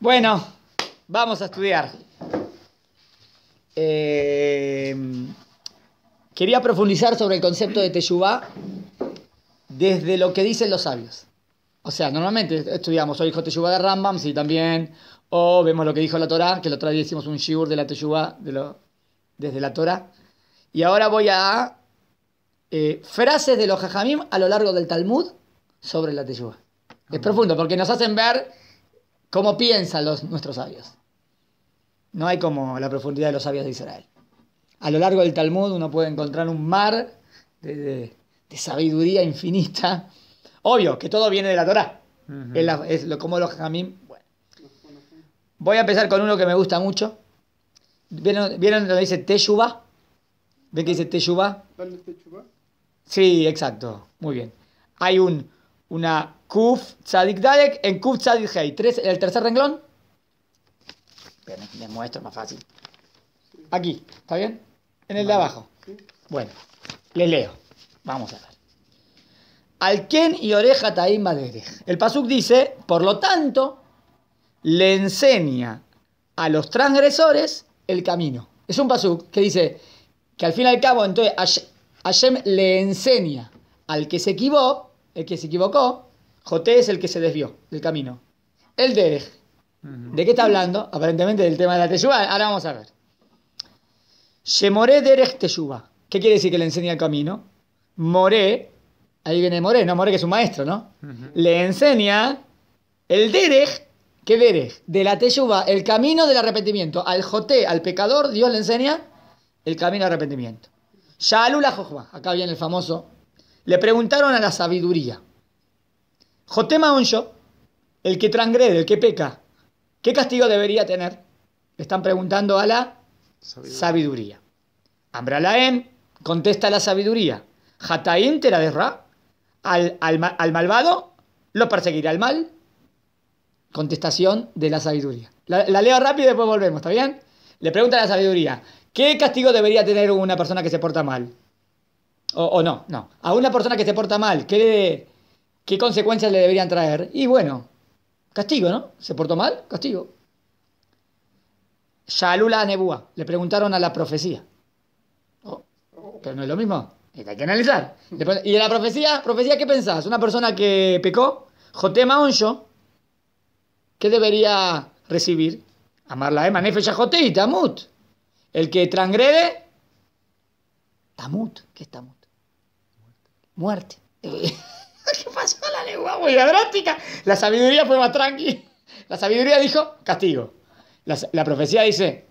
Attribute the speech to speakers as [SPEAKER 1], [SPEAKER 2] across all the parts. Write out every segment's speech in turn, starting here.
[SPEAKER 1] Bueno, vamos a estudiar. Eh, quería profundizar sobre el concepto de Teyubá desde lo que dicen los sabios. O sea, normalmente estudiamos, o dijo Teshuvah de Rambam, sí, también, o vemos lo que dijo la Torah, que la otro día hicimos un shiur de la Teshuvah de lo, desde la Torah. Y ahora voy a eh, frases de los Jajamim a lo largo del Talmud sobre la Teshuvah. Es profundo, porque nos hacen ver cómo piensan los, nuestros sabios. No hay como la profundidad de los sabios de Israel. A lo largo del Talmud uno puede encontrar un mar de, sabiduría infinita. Obvio que todo viene de la Torah. es, lo, como los jamim. Voy a empezar con uno que me gusta mucho. ¿Vieron, ¿vieron donde dice Teshuvah? ¿Ven que dice Teshuvah? Sí, exacto. Muy bien. Hay un, una Kuf Tzadik Dalek en Kuf Tzadik Hei. Tres, el tercer renglón. Demuestro les muestro más fácil. Aquí, ¿está bien? En el de abajo. Bueno, les leo. Vamos a ver. Alken y oreja taim El Pasuk dice, por lo tanto, le enseña a los transgresores el camino. Es un Pasuk que dice que al fin y al cabo, entonces, Hashem le enseña al que se equivocó, el que se equivocó, Joté es el que se desvió del camino. El Derech. ¿De qué está hablando? Aparentemente del tema de la teshuva. Ahora vamos a ver. Shemoré Derech Teshuvah. ¿Qué quiere decir que le enseña el camino? Moré, ahí viene Moré, no Moré que es un maestro, ¿no? Le enseña el Derech, ¿qué Derech? De la teshuva. el camino del arrepentimiento. Al Joté, al pecador, Dios le enseña el camino del arrepentimiento. Shalula Jojba, acá viene el famoso. Le preguntaron a la sabiduría. Jotema Onyo, el que transgrede, el que peca, ¿qué castigo debería tener? Le están preguntando a la sabiduría. Ambralaén En, contesta la sabiduría. Jataim te la derra. Al, al, malvado lo perseguirá el mal. Contestación de la sabiduría. La, leo rápido y después volvemos, ¿está bien? Le pregunta a la sabiduría. ¿Qué castigo debería tener una persona que se porta mal? O, o no, no. A una persona que se porta mal, ¿qué le ¿Qué consecuencias le deberían traer? Y bueno, castigo, ¿no? ¿Se portó mal? Castigo. Shalula Nebúa, le preguntaron a la profecía. Oh, pero no es lo mismo, hay que analizar. Y de la profecía, profecía ¿qué pensás? Una persona que pecó, Jotema Onyo, ¿qué debería recibir? Amarla Ema, Nefe y Tamut. El que transgrede, Tamut. ¿Qué es Tamut? Muerte. ¿Qué pasó la lengua La sabiduría fue más tranqui. La sabiduría dijo castigo. La, profecía dice,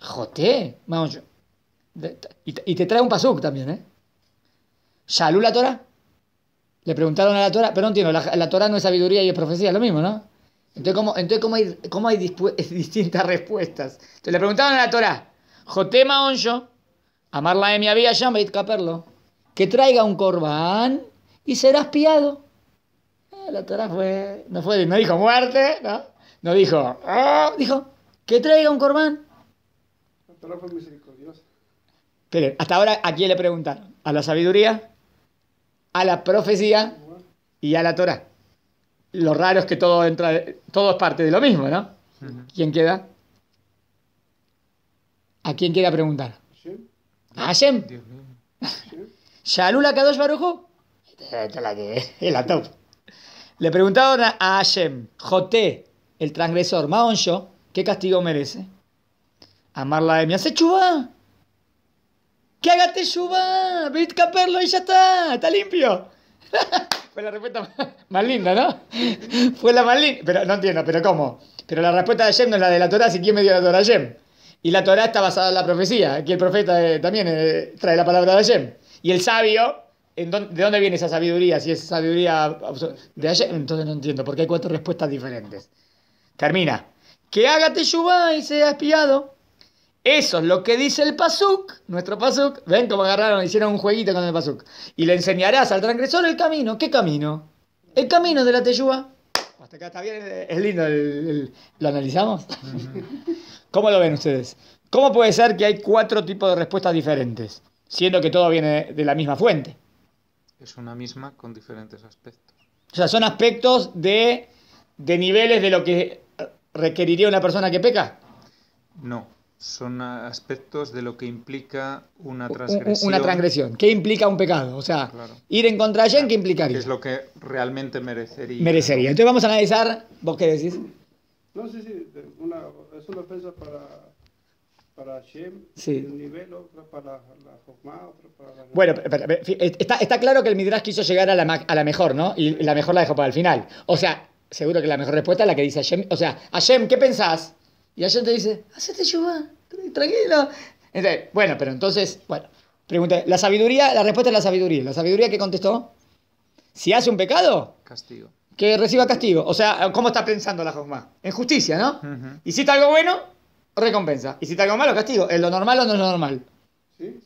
[SPEAKER 1] joté, vamos y, y, te trae un pasuk también, ¿eh? ¿Salú la Torah? Le preguntaron a la Torah, pero no entiendo, la, la Torah no es sabiduría y es profecía, es lo mismo, ¿no? Entonces, ¿cómo, hay, distintas respuestas? Entonces le preguntaron a la Torah, Joté Maonjo, Amar la mi había Beit Caperlo, que traiga un corbán y serás piado. Ah, la Torah fue, no, fue, no dijo muerte, no, no dijo, ah", dijo que traiga un corbán.
[SPEAKER 2] La Torah fue misericordiosa.
[SPEAKER 1] Pero hasta ahora, ¿a quién le preguntan? ¿A la sabiduría? ¿A la profecía? Y a la Torah. Lo raro es que todo, entra, todo es parte de lo mismo, ¿no? ¿Quién queda? ¿A quién queda preguntar? A Hashem. ¿Sí? Shalula Kadosh Barujo. Eh, es la que es la top. Le preguntaron a Hashem, Joté, el transgresor, Maonjo, ¿qué castigo merece? Amarla de mi hace chuba. Que haga chuba, a Perlo, y ya está, está limpio. Fue la respuesta más linda, ¿no? Fue la más linda. Pero no entiendo, ¿pero cómo? Pero la respuesta de Hashem no es la de la Torah, si me dio la Torah Yem. Y la Torah está basada en la profecía. Aquí el profeta eh, también eh, trae la palabra de Hashem. Y el sabio dónde, ¿De dónde viene esa sabiduría? Si es sabiduría de ayer, entonces no entiendo, porque hay cuatro respuestas diferentes. Termina. Que haga teyuba y sea espiado. Eso es lo que dice el Pasuk, nuestro Pasuk. Ven cómo agarraron, hicieron un jueguito con el Pasuk. Y le enseñarás al transgresor el camino. ¿Qué camino? El camino de la teyuba Hasta acá está bien, es lindo. el, ¿Lo analizamos? ¿Cómo lo ven ustedes? ¿Cómo puede ser que hay cuatro tipos de respuestas diferentes, siendo que todo viene de la misma fuente?
[SPEAKER 2] Es una misma con diferentes aspectos.
[SPEAKER 1] O sea, son aspectos de, de niveles de lo que requeriría una persona que peca.
[SPEAKER 2] No, son aspectos de lo que implica una transgresión. Una transgresión.
[SPEAKER 1] ¿Qué implica un pecado? O sea, ir en contra de alguien, ¿qué implicaría? es lo que
[SPEAKER 2] realmente merecería.
[SPEAKER 1] Merecería. Entonces vamos a analizar, ¿vos qué decís?
[SPEAKER 2] No, sí, sí, es una para para sí. un nivel, para la
[SPEAKER 1] Bueno, está, claro que el Midrash quiso llegar a la, a la mejor, ¿no? Y la mejor la dejó para el final. O sea, seguro que la mejor respuesta es la que dice Hashem. O sea, Hashem, ¿qué pensás? Y Hashem te dice, hacete tranquilo. bueno, pero entonces, bueno, pregunté, la sabiduría, la respuesta es la sabiduría. ¿La sabiduría qué contestó? Si hace un pecado... Castigo. Que reciba castigo. O sea, ¿cómo está pensando la Jomá? En justicia, ¿no? Y si Hiciste algo bueno, recompensa. Y si te mal malo, castigo. ¿Es lo normal o no es lo normal? Sí,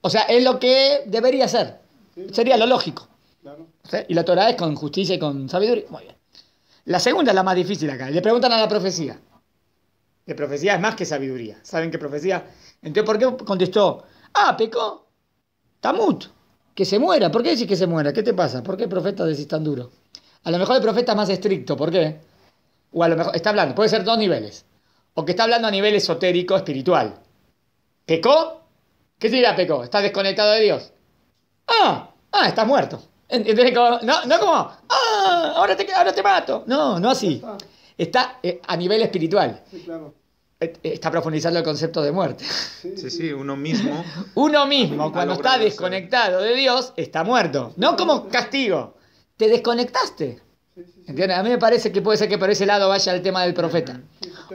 [SPEAKER 1] O sea, es lo que debería ser. Sería lo lógico. Y la Torá es con justicia y con sabiduría. Muy bien. La segunda es la más difícil acá. Le preguntan a la profecía. Que profecía es más que sabiduría. ¿Saben qué profecía? Entonces, ¿por qué contestó? Ah, pecó. Tamut. Que se muera. ¿Por qué decís que se muera? ¿Qué te pasa? ¿Por qué profetas profeta decís tan duro? A lo mejor el profeta es más estricto. ¿Por qué? O a lo mejor, está hablando, puede ser dos niveles o que está hablando a nivel esotérico, espiritual. ¿Pecó? ¿Qué significa pecó? ¿Estás desconectado de Dios? Ah, ah, estás muerto. ¿Entendés? no, como, ah, ahora te, ahora mato. No, no así. Está eh, a nivel espiritual. Sí, claro. Eh, eh, está profundizando el concepto de muerte.
[SPEAKER 2] sí, sí uno mismo.
[SPEAKER 1] uno mismo, cuando está desconectado de Dios, está muerto. No como castigo. Te desconectaste. ¿Entiendes? A mí me parece que puede ser que por ese lado vaya el tema del profeta.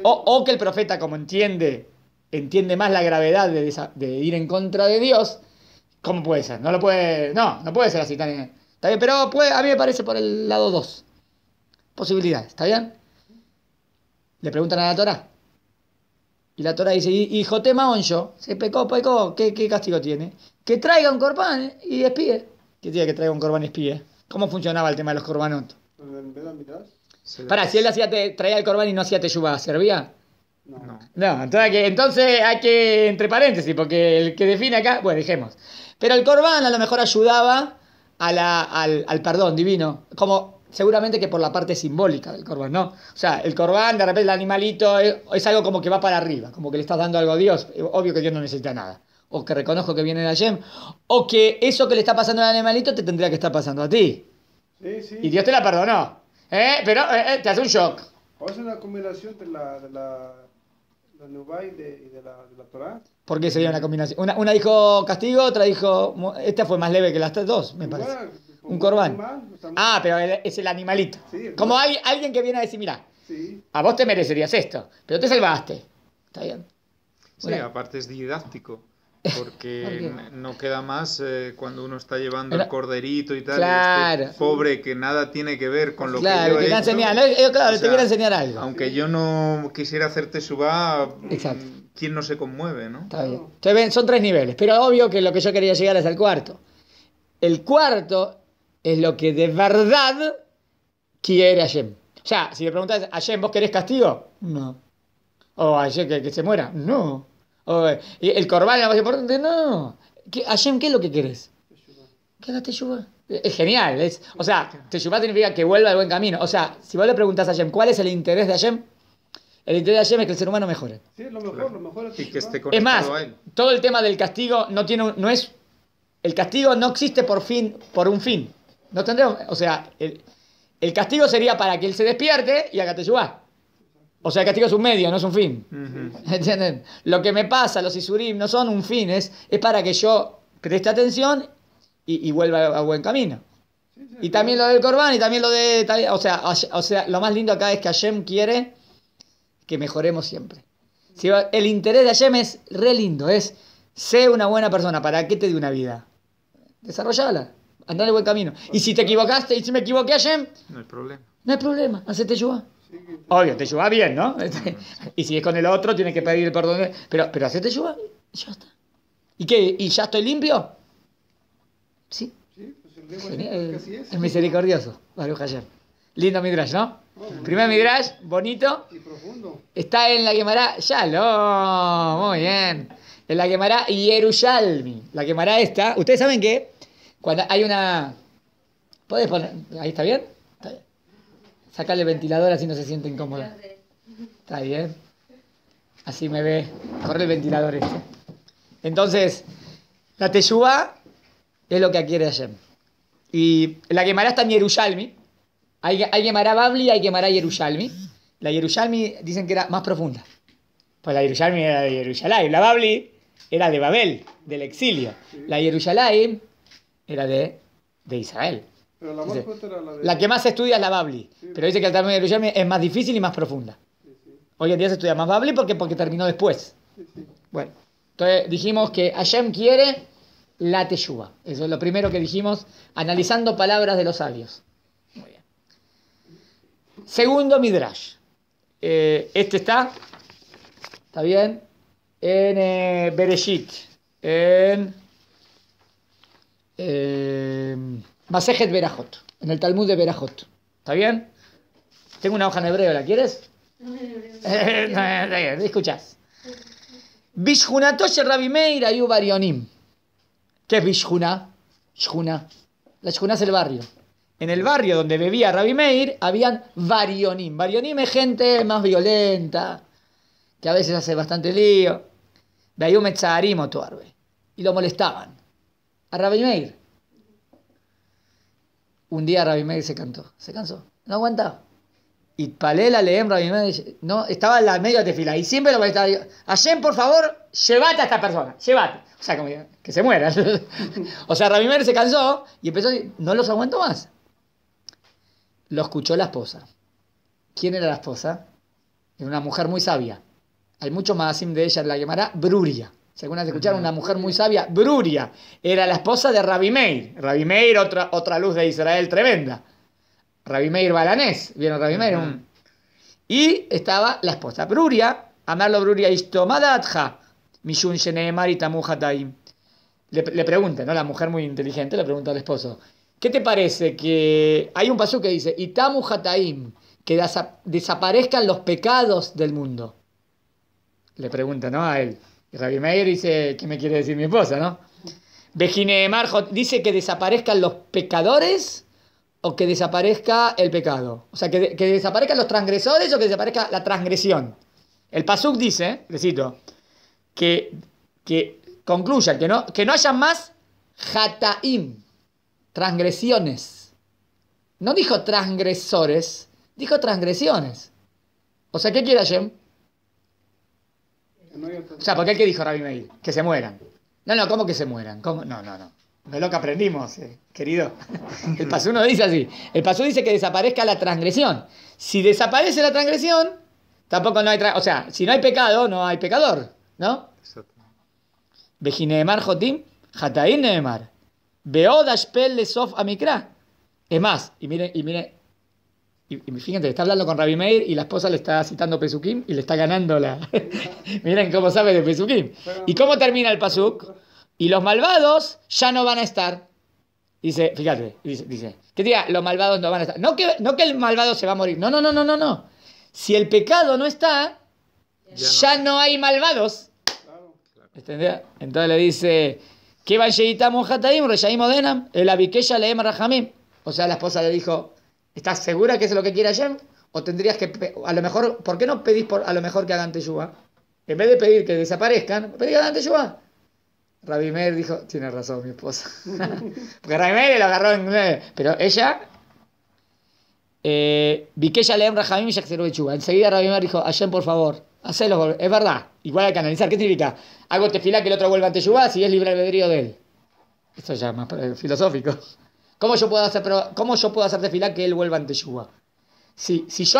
[SPEAKER 1] O, que el profeta, como entiende, entiende más la gravedad de, ir en contra de Dios, ¿cómo puede ser? No lo puede. No, no puede ser así. Está pero puede, a mí me parece por el lado 2. Posibilidades, ¿está bien? Le preguntan a la Torah. Y la Torah dice, hijo Jotema se pecó, ¿qué, castigo tiene? Que traiga un corbán y espíe. ¿Qué tiene que traiga un corbán y espíe? ¿Cómo funcionaba el tema de los corbanotos? Para, si él hacía te, traía el corbán y no hacía teyuba, ¿servía? No. No, entonces, hay que, entonces hay que, entre paréntesis, porque el que define acá, bueno, dejemos. Pero el corbán a lo mejor ayudaba al, al perdón divino, como seguramente que por la parte simbólica del corbán, ¿no? O sea, el corbán, de repente el animalito, eh, es, algo como que va para arriba, como que le estás dando algo a Dios. Eh, obvio que Dios no necesita nada. O que reconozco que viene de Hashem. O que eso que le está pasando al animalito te tendría que estar pasando a ti.
[SPEAKER 2] Sí, sí. Y Dios te
[SPEAKER 1] la perdonó. Eh, pero eh, eh, te hace un shock.
[SPEAKER 2] ¿O combinación de la, de la, de, la, de la
[SPEAKER 1] ¿Por qué sería una combinación? Una, dijo castigo, otra dijo... Esta fue más leve que las dos, me parece. un corbán. ah, pero es el animalito. Como hay alguien que viene a decir, mira, a vos te merecerías esto, pero te salvaste. Está bien. Sí,
[SPEAKER 2] aparte es didáctico porque no queda más eh, cuando uno está llevando el corderito y tal. Este claro. pobre que nada tiene que ver con lo que yo he claro, te enseñar algo. Aunque yo no quisiera hacerte suba, Exacto. ¿quién no se conmueve, no?
[SPEAKER 1] Está bien. ven, son tres niveles. Pero obvio que lo que yo quería llegar es al cuarto. El cuarto es lo que de verdad quiere Hashem. O sea, si le preguntas, Hashem, ¿vos querés castigo? No. O Hashem, que se muera? No el corbán lo más importante, no. ¿Qué, Hashem, ¿qué es lo que querés? Que haga teyubá. Es genial, es, o sea, Teshuvah significa que vuelva al buen camino. O sea, si vos le preguntás a Hashem, ¿cuál es el interés de Hashem? El interés de Hashem es que el ser humano mejore. Sí, lo mejor, lo
[SPEAKER 2] mejor es, que es más,
[SPEAKER 1] todo el tema del castigo no tiene, no es, el castigo no existe por fin, por un fin. No o sea, el, el castigo sería para que él se despierte y haga Teshuva o sea, el castigo es un medio, no es un fin. ¿Entienden? Lo que me pasa, los isurim, no son un fin, es, para que yo preste atención y, vuelva a, buen camino. y también lo del corbán y también lo de... O sea, o sea, lo más lindo acá es que Hashem quiere que mejoremos siempre. el interés de Hashem es re lindo, es sé una buena persona, ¿para qué te dé una vida? Desarrollala, andá buen camino. Y si te equivocaste, y si me equivoqué Hashem... No hay problema. No hay problema, hacete yuá. Obvio, te lleva bien, ¿no? y si es con el otro, tiene que pedir perdón. Pero, pero te lleva y ya está. ¿Y qué? ¿Y ya estoy limpio? Sí. Sí,
[SPEAKER 2] pues es.
[SPEAKER 1] misericordioso, Lindo Midrash, ¿no? Oh, Primer Midrash, bonito. Y profundo. Está en la quemará Shalom, muy bien. En la quemará Yerushalmi. La quemará esta, ustedes saben que cuando hay una... ¿puedes poner? ¿Ahí está bien? Sácale el ventilador así no se siente incómoda. Está bien. Así me ve. Corre el ventilador este. Entonces, la Teshuvah es lo que adquiere Hashem. Y la quemará está en Yerushalmi. Hay, hay quemará Babli, hay quemará Yerushalmi. La Yerushalmi dicen que era más profunda. Pues la Yerushalmi era de Yerushalayim. La Babli era de Babel, del exilio. La Yerushalayim era de, de Israel
[SPEAKER 2] la, que más se estudia
[SPEAKER 1] es la Babli, pero dice que el término de Yerushalmi es más difícil y más profunda. Hoy en día se estudia más Babli porque, porque terminó después. Bueno, entonces dijimos que Hashem quiere la teshuva. Eso es lo primero que dijimos, analizando palabras de los sabios. Muy bien. Segundo Midrash. Eh, este está, ¿está bien? En eh, Bereshit, en... Em, Masejet Berajot, en el Talmud de Berajot. ¿Está bien? Tengo una hoja en hebreo, ¿la quieres? Escuchás. Toshe Rabbi Meir Ayu varionim, ¿Qué es Bishjuna? Shjuna. La Shjuna es el barrio. En el barrio donde bebía Rabbi Meir habían varionim, varionim es gente más violenta, que a veces hace bastante lío. De ahí un Y lo molestaban. A Rabbi Meir. Un día Rabbi se cantó, se cansó, no aguantaba. Y Palela leem Rabbi Meir, no, estaba en la media de fila. Y siempre lo estaba Hashem, por favor, llévate a esta persona, llévate. O sea, como que, se muera. o sea, Rabbi se cansó y empezó, a decir, no los aguanto más. Lo escuchó la esposa. ¿Quién era la esposa? Era una mujer muy sabia. Hay mucho más de ella la llamará Bruria según has escuchado una mujer muy sabia, Bruria, era la esposa de Rabbi Meir. Rabbi Meir, otra, otra luz de Israel tremenda. Rabbi Meir Balanés, viene Rabbi Meir? Y estaba la esposa Bruria, Amarlo Bruria Istomadatja, Mishun Taim. Le, le pregunta, ¿no? La mujer muy inteligente le pregunta al esposo, ¿qué te parece que hay un paso que dice, Itamu Hataim, que desaparezcan los pecados del mundo? Le pregunta, ¿no? A él. Javier Rabbi dice, ¿qué me quiere decir mi esposa, no? Marjo dice que desaparezcan los pecadores o que desaparezca el pecado. O sea, que, desaparezcan los transgresores o que desaparezca la transgresión. El Pasuk dice, le que, que concluya, que no, que no haya más jataim, transgresiones. No dijo transgresores, dijo transgresiones. O sea, ¿qué quiere Hashem? O sea, porque el que dijo Rabbi Meir, que se mueran. No, no, ¿cómo que se mueran? ¿Cómo? No, no, no. No lo que aprendimos, eh, querido. El paso uno dice así. El paso dice que desaparezca la transgresión. Si desaparece la transgresión, tampoco no hay... o sea, si no hay pecado, no hay pecador, ¿no? Exacto. Jotim, Amikra. Es más, y miren, y mire y, fíjate, está hablando con Rabbi Meir y la esposa le está citando Pesukim y le está ganando la. Miren cómo sabe de Pesukim. ¿Y cómo termina el Pasuk? Y los malvados ya no van a estar. Dice, fíjate, dice, ¿qué diga? Los malvados no van a estar. No que, no el malvado se va a morir. No, no, no, no, no, Si el pecado no está, ya, no. hay malvados. Entonces le dice, ¿qué va a monjataim, Odenam, el llama Leem O sea, la esposa le dijo, ¿Estás segura que es lo que quiere Ayem? O tendrías que, a lo mejor, ¿por qué no pedís a lo mejor que hagan teyuba? En vez de pedir que desaparezcan, pedí que hagan teyuba. Rabbi dijo, tiene razón mi esposa. Porque Rabbi Meir agarró en... Eh, pero ella... Eh, vi que ella leem Rajamim y Enseguida Rabbi dijo, Ayem, por favor, volver. Es verdad. Igual hay que analizar. ¿Qué significa? Hago tefila que el otro vuelva a teyuba si es libre albedrío de él. Esto ya es más eh, filosófico. ¿Cómo yo puedo hacer, pero, ¿cómo yo puedo hacer que él vuelva ante Yeshua? Si, si yo,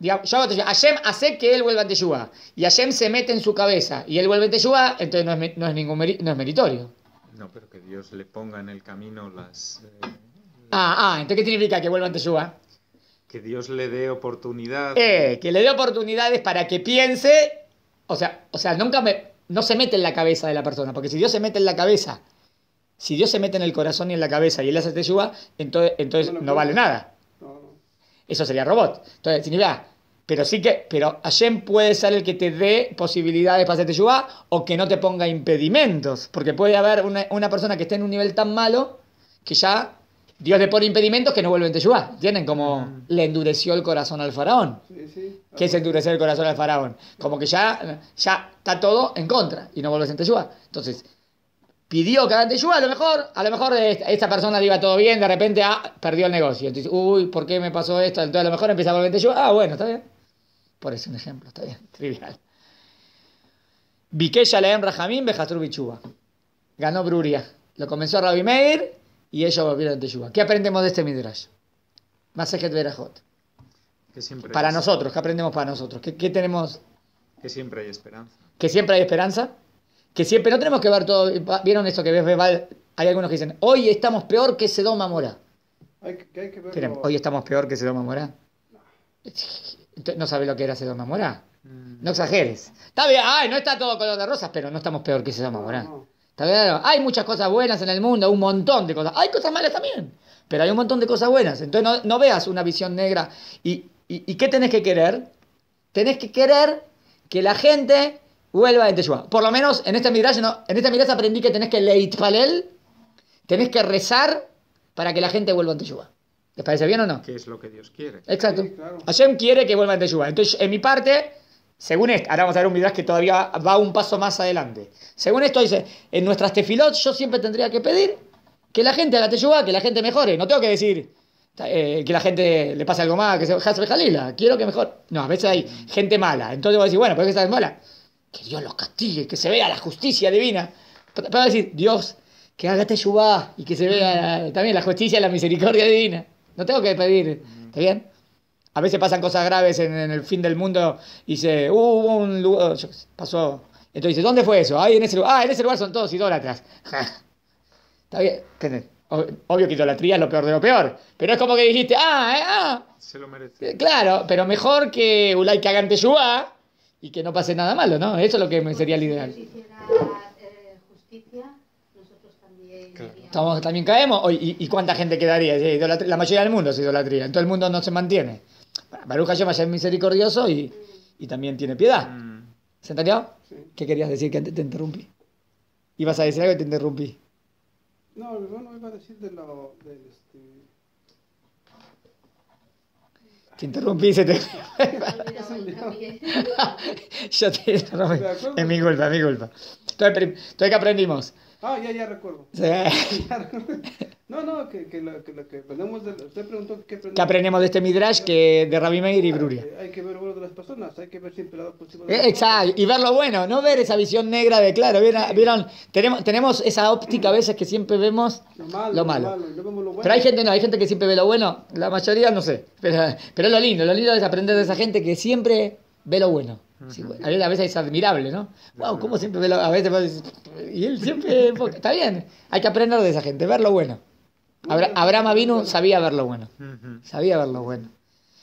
[SPEAKER 1] yo Hashem hace que él vuelva ante Yeshua y Hashem se mete en su cabeza y él vuelve ante Yeshua, entonces no es, no es, ningún no es meritorio.
[SPEAKER 2] No, pero que Dios le ponga en el camino las... Eh,
[SPEAKER 1] ah, ah, entonces ¿qué significa que vuelva ante Yeshua?
[SPEAKER 2] Que Dios le dé oportunidades. Eh,
[SPEAKER 1] que le dé oportunidades para que piense, o sea, o sea, nunca me, no se mete en la cabeza de la persona, porque si Dios se mete en la cabeza si Dios se mete en el corazón y en la cabeza y él hace teyuga, este entonces, entonces no, vale nada. Eso sería robot. Entonces, significa, pero sí que, pero Hashem puede ser el que te dé posibilidades para hacer este o que no te ponga impedimentos. Porque puede haber una, una, persona que esté en un nivel tan malo que ya Dios le pone impedimentos que no vuelven teyuga. Este ¿Tienen? Como le endureció el corazón al faraón.
[SPEAKER 2] Sí, sí. ¿Qué
[SPEAKER 1] es endurecer el corazón al faraón? Como que ya, ya está todo en contra y no vuelves en teyuga. Entonces, pidió que hagan a lo mejor, a lo mejor esta persona le iba todo bien, de repente ah, perdió el negocio. Entonces, uy, ¿por qué me pasó esto? Entonces a lo mejor empieza a volver anteshuba. Ah, bueno, está bien. Por eso un ejemplo, está bien, trivial. Viqueya, Leem Rajamín Bejastru Bichuba. Ganó Bruria. Lo comenzó Ravi Meir y ellos volvieron anteshuba. ¿Qué aprendemos de este Midrash? Masejet Berajot. Para nosotros, ¿qué aprendemos para nosotros? ¿Qué, ¿Qué tenemos?
[SPEAKER 2] Que siempre hay esperanza.
[SPEAKER 1] ¿Que siempre hay esperanza? que siempre no tenemos que ver todo. ¿Vieron eso que ves, Hay algunos que dicen, hoy estamos peor que Sedoma Mora. Hay Hoy estamos peor que Sedoma Mora. No, no sabes lo que era Sedoma Mora. Mm. No exageres. Está bien, ay, no está todo color de rosas, pero no estamos peor que Sedoma Mora. Está bien, hay muchas cosas buenas en el mundo, un montón de cosas. Hay cosas malas también, pero hay un montón de cosas buenas. Entonces no, veas una visión negra. y, y qué tenés que querer? Tenés que querer que la gente vuelva en Teshuvah. Por lo menos en esta midrash, en esta aprendí que tenés que palel, tenés que rezar para que la gente vuelva en Teshuvah. ¿Les parece bien o no? Que es lo que Dios quiere. Exacto. Hashem quiere que vuelva en Teshuvah. Entonces, en mi parte, según esto, ahora vamos a ver un midrash que todavía va un paso más adelante. Según esto dice, en nuestras tefilot yo siempre tendría que pedir que la gente haga Teshuvah, que la gente mejore. No tengo que decir... Eh, que la gente le pase algo más, que se Jalila, quiero que mejor. No, a veces hay gente mala. Entonces voy a decir bueno, ¿por qué esa es mala que Dios los castigue, que se vea la justicia divina. Para decir, Dios, que haga este yubá y que se vea también la justicia y la misericordia divina. No tengo que pedir, ¿está bien? A veces pasan cosas graves en, el fin del mundo y se uh, hubo un lugar, pasó. Entonces, ¿dónde fue eso? Ahí en ese lugar. Ah, en ese lugar son todos idólatras. Está bien, Obvio que idolatría es lo peor de lo peor, pero es como que dijiste, ah, eh, ah.
[SPEAKER 2] Se lo merece.
[SPEAKER 1] Claro, pero mejor que un like que hagan Teshuvah este y que no pase nada malo, ¿no? Eso es lo que me sería el ideal. Si
[SPEAKER 2] eh, justicia, nosotros
[SPEAKER 1] también también caemos. ¿Y, y, cuánta gente quedaría? La mayoría del mundo es idolatría. En todo el mundo no se mantiene. Baruch Hashem es misericordioso y, también tiene piedad. Mm. ¿Se entendió? ¿Qué querías decir que te interrumpí? ¿Ibas a decir algo y te interrumpí?
[SPEAKER 2] No, no iba a decir de lo, este,
[SPEAKER 1] te interrumpí y se te... Yo te interrumpí. Es mi culpa, es mi culpa. Entonces, que aprendimos.
[SPEAKER 2] Ah, ya, ya recuerdo. Sí. Ya recuerdo. No, no, que, que, aprendemos
[SPEAKER 1] de, este Midrash que de Rabbi Meir y ah, Bruria? Eh,
[SPEAKER 2] hay, que ver bueno de las personas, hay que ver siempre el positivo. Eh, exacto,
[SPEAKER 1] y ver lo bueno, no ver esa visión negra de claro. ¿Vieron? Tenemos, esa óptica a veces que siempre vemos lo malo. Lo Pero hay gente, no, hay gente que siempre ve lo bueno, la mayoría no sé. Pero, pero lo lindo, lo lindo es aprender de esa gente que siempre ve lo bueno. Sí, a, veces, a veces es admirable, ¿no? Wow, ¿cómo siempre ve lo, A veces, y él siempre... Está bien, hay que aprender de esa gente, ver lo bueno. Abraham Avino sabía ver lo bueno. Sabía ver lo bueno.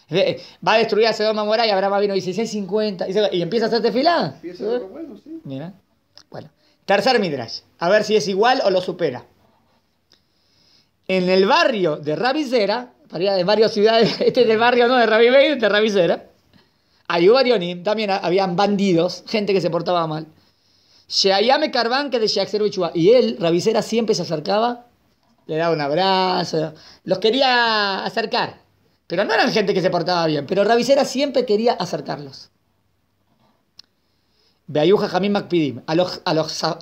[SPEAKER 1] Eh, va a destruir a Sedoma Morá y Abraham Avino dice 650 y, empieza a hacer tefilá.
[SPEAKER 2] Empieza a ver lo bueno,
[SPEAKER 1] sí. Mira. Bueno. Tercer Midrash. A ver si es igual o lo supera. En el barrio de Rabicera, de varias ciudades, este es del barrio no de ravisera de hay también habían bandidos, gente que se portaba mal. Sheayame Carván que de Y él, Ravisera siempre se acercaba le daba un abrazo, los quería acercar. Pero no eran gente que se portaba bien, pero Ravisera siempre quería acercarlos. Beayuja Jamín Macpidim. A los, a,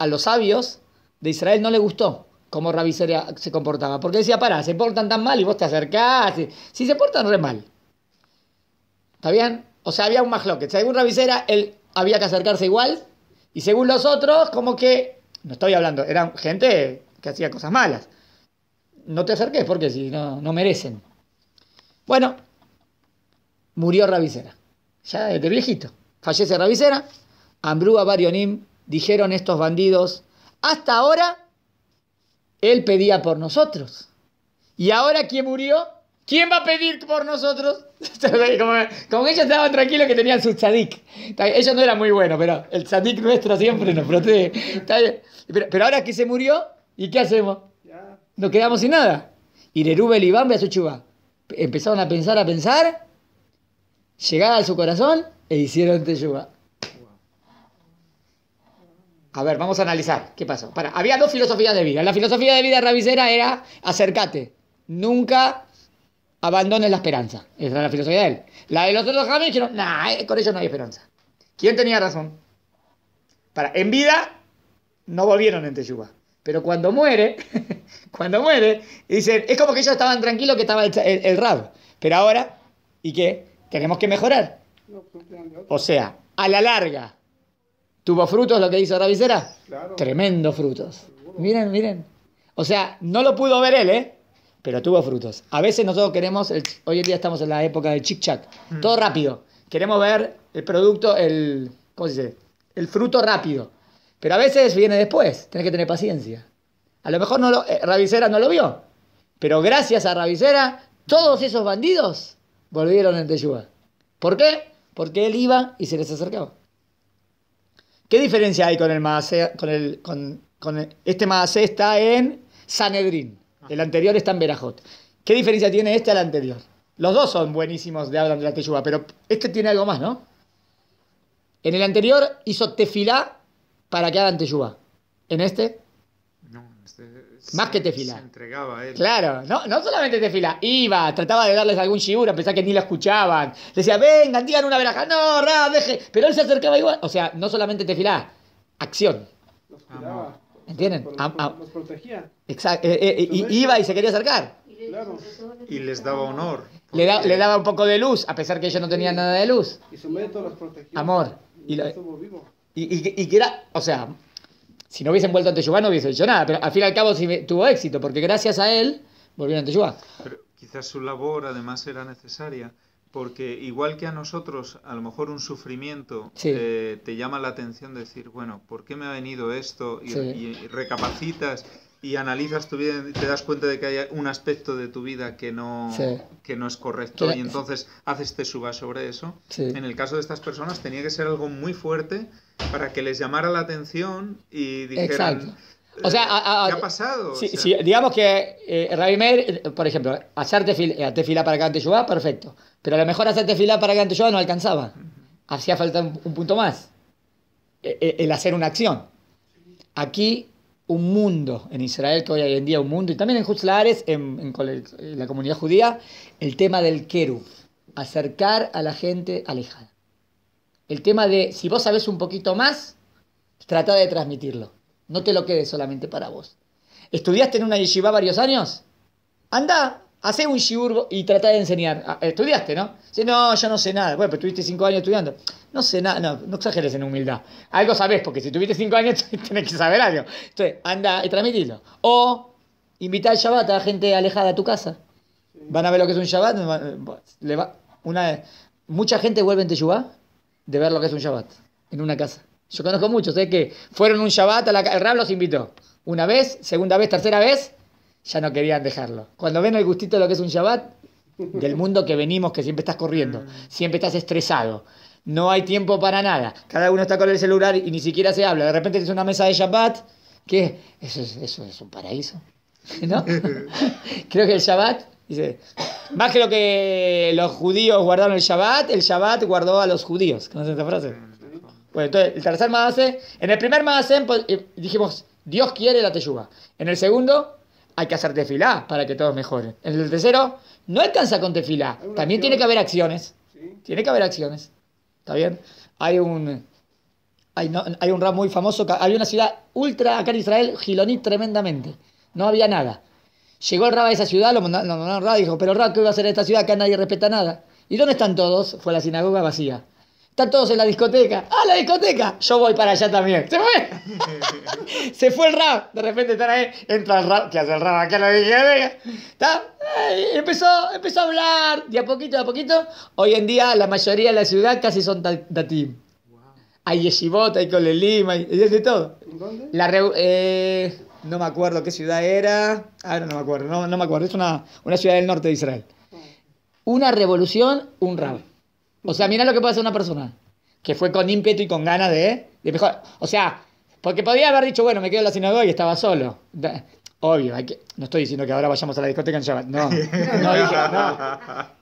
[SPEAKER 1] los, sabios de Israel no le gustó cómo Ravisera se comportaba. Porque decía, pará, se portan tan mal y vos te acercás. Si, se portan re mal. ¿Está bien? O sea, había un que Según Ravisera, él había que acercarse igual. Y según los otros, como que. No estoy hablando, eran gente que hacía cosas malas no te acerques porque si no, no merecen. Bueno, murió Ravicera, ya desde viejito. Fallece Ravicera, Ambrúa Barionim, dijeron estos bandidos, hasta ahora él pedía por nosotros. Y ahora ¿quién murió, ¿quién va a pedir por nosotros? como, ellos estaban tranquilos que tenían su tzadik. Ellos no eran muy buenos, pero el tzadik nuestro siempre nos protege. Pero, pero ahora que se murió, ¿y qué hacemos? nos quedamos sin nada. Y Lerubel y Ibambe a su chuba. Empezaron a pensar, a pensar, llegaron a su corazón e hicieron teyuba. A ver, vamos a analizar qué pasó. Para, había dos filosofías de vida. La filosofía de vida rabisera era acércate, nunca abandones la esperanza. Esa era la filosofía de él. La de los otros jamás dijeron, nah, eh, con ellos no hay esperanza. ¿Quién tenía razón? Para, en vida no volvieron en Teyuba. Pero cuando muere, cuando muere, dicen, es como que ellos estaban tranquilos que estaba el, el, Pero ahora, ¿y qué? Tenemos que mejorar. Pues, o sea, a la larga, ¿tuvo frutos lo que hizo Ravicera. Claro. Tremendo frutos. Miren, miren. O sea, no lo pudo ver él, ¿eh? Pero tuvo frutos. A veces nosotros queremos, hoy en día estamos en la época del chic-chac, mm. todo rápido. Queremos ver el producto, el, ¿cómo El fruto rápido. Pero a veces viene después, tenés que tener paciencia. A lo mejor no lo, eh, no lo vio, pero gracias a Ravisera, todos esos bandidos volvieron en Teyuba. ¿Por qué? Porque él iba y se les acercaba. ¿Qué diferencia hay con el más con con, este más está en Sanedrín, el anterior está en Berajot. ¿Qué diferencia tiene este al anterior? Los dos son buenísimos de hablan de la Teyuga, pero este tiene algo más, ¿no? En el anterior hizo tefilá para que hagan teyuba. ¿En este?
[SPEAKER 2] No, este Más que tefila. Se entregaba
[SPEAKER 1] a él. Claro, no, no solamente tefila. Iba, trataba de darles algún a pesar que ni la escuchaban. Decía, vengan, digan una veraja. No, ra, deje. Pero él se acercaba igual. O sea, no solamente tefila, acción. Los ¿Entienden? Los, protegía. Exacto. Eh, eh, iba y se quería acercar.
[SPEAKER 2] Claro. Y les daba honor.
[SPEAKER 1] Le, daba un poco de luz, a pesar que ellos no tenían nada de luz.
[SPEAKER 2] Y su método los protegía.
[SPEAKER 1] Amor. Y, lo, vivo. Y, que era, o sea, si no hubiesen vuelto a no hubiesen hecho nada, pero al fin y al cabo tuvo éxito, porque gracias a él volvieron a
[SPEAKER 2] quizás su labor además era necesaria, porque igual que a nosotros, a lo mejor un sufrimiento eh, te llama la atención decir, bueno, ¿por qué me ha venido esto? y recapacitas y analizas tu vida y te das cuenta de que hay un aspecto de tu vida que no, que no es correcto y entonces haces te este suba sobre eso. En el caso de estas personas tenía que ser algo muy fuerte para que les llamara la atención y dijeran... Exacto.
[SPEAKER 1] O sea, eh, ¿Qué ha pasado? digamos que eh, por ejemplo, hacerte fila, fila para suba, perfecto. Pero a lo mejor hacerte fila para que antes suba no alcanzaba. Hacía falta un, punto más. E, e, el hacer una acción. Aquí un mundo en Israel, que hoy, en día un mundo, y también en Juzlares en, la comunidad judía, el tema del keruf, acercar a la gente alejada. El tema de, si vos sabés un poquito más, trata de transmitirlo. No te lo quedes solamente para vos. ¿Estudiaste en una yeshiva varios años? Anda, hace un shiur y tratá de enseñar. Ah, estudiaste, ¿no? Dice, no, yo no sé nada. Bueno, pero tuviste cinco años estudiando. No sé nada, no, no exageres en humildad. Algo sabes porque si tuviste cinco años tenés que saber algo. Entonces, anda y transmitilo. O invita al Shabbat a gente alejada de tu casa. Van a ver lo que es un Shabbat. Eh, le va, una, mucha gente vuelve en Teshuvah de ver lo que es un Shabbat en una casa. Yo conozco muchos, sé que fueron un Shabbat, a la, el Rab los invitó. Una vez, segunda vez, tercera vez, ya no querían dejarlo. Cuando ven el gustito de lo que es un Shabbat, del mundo que venimos, que siempre estás corriendo, mm. siempre estás estresado, no hay tiempo para nada, cada uno está con el celular y ni siquiera se habla, de repente es una mesa de Shabbat, que eso es, eso es un paraíso, ¿no? Creo que el Shabbat, dice, más que lo que los judíos guardaron el Shabbat, el Shabbat guardó a los judíos, ¿conocen esta frase? Bueno, entonces, el tercer Mahase, en el primer Mahase pues, eh, dijimos, Dios quiere la teyuga en el segundo, hay que hacer tefilá para que todo mejore. En el tercero, no alcanza con tefilá. También tiene que haber acciones. Tiene que haber acciones. ¿Está bien? Hay un, hay, un rap muy famoso. Había una ciudad ultra acá en Israel, giloní tremendamente. No había nada. Llegó el rap a esa ciudad, lo mandaron, al mandaron y dijo, pero rab, ¿qué va a hacer en esta ciudad? Acá nadie respeta nada. ¿Y dónde están todos? Fue la sinagoga vacía. Están todos en la discoteca. ¡Ah, la discoteca! Yo voy para allá también. ¡Se fue! Se fue el rap. De repente están ahí. Entra el rap. ¿Qué hace el rap acá lo dije. discoteca? Eh, empezó, empezó a hablar. De a poquito, a poquito. Hoy en día la mayoría de la ciudad casi son datim. Hay Yeshivot, hay Colelima, hay de todo. ¿Dónde? La eh, no me acuerdo qué ciudad era. ah no me acuerdo, no, me acuerdo. Es una, ciudad del norte de Israel. Una revolución, un rap o sea, mira lo que puede hacer una persona que fue con ímpetu y con ganas de, de O sea, porque podía haber dicho, bueno, me quedo en la sinagoga y estaba solo. Obvio, que, no estoy diciendo que ahora vayamos a la discoteca en Shabbat. No,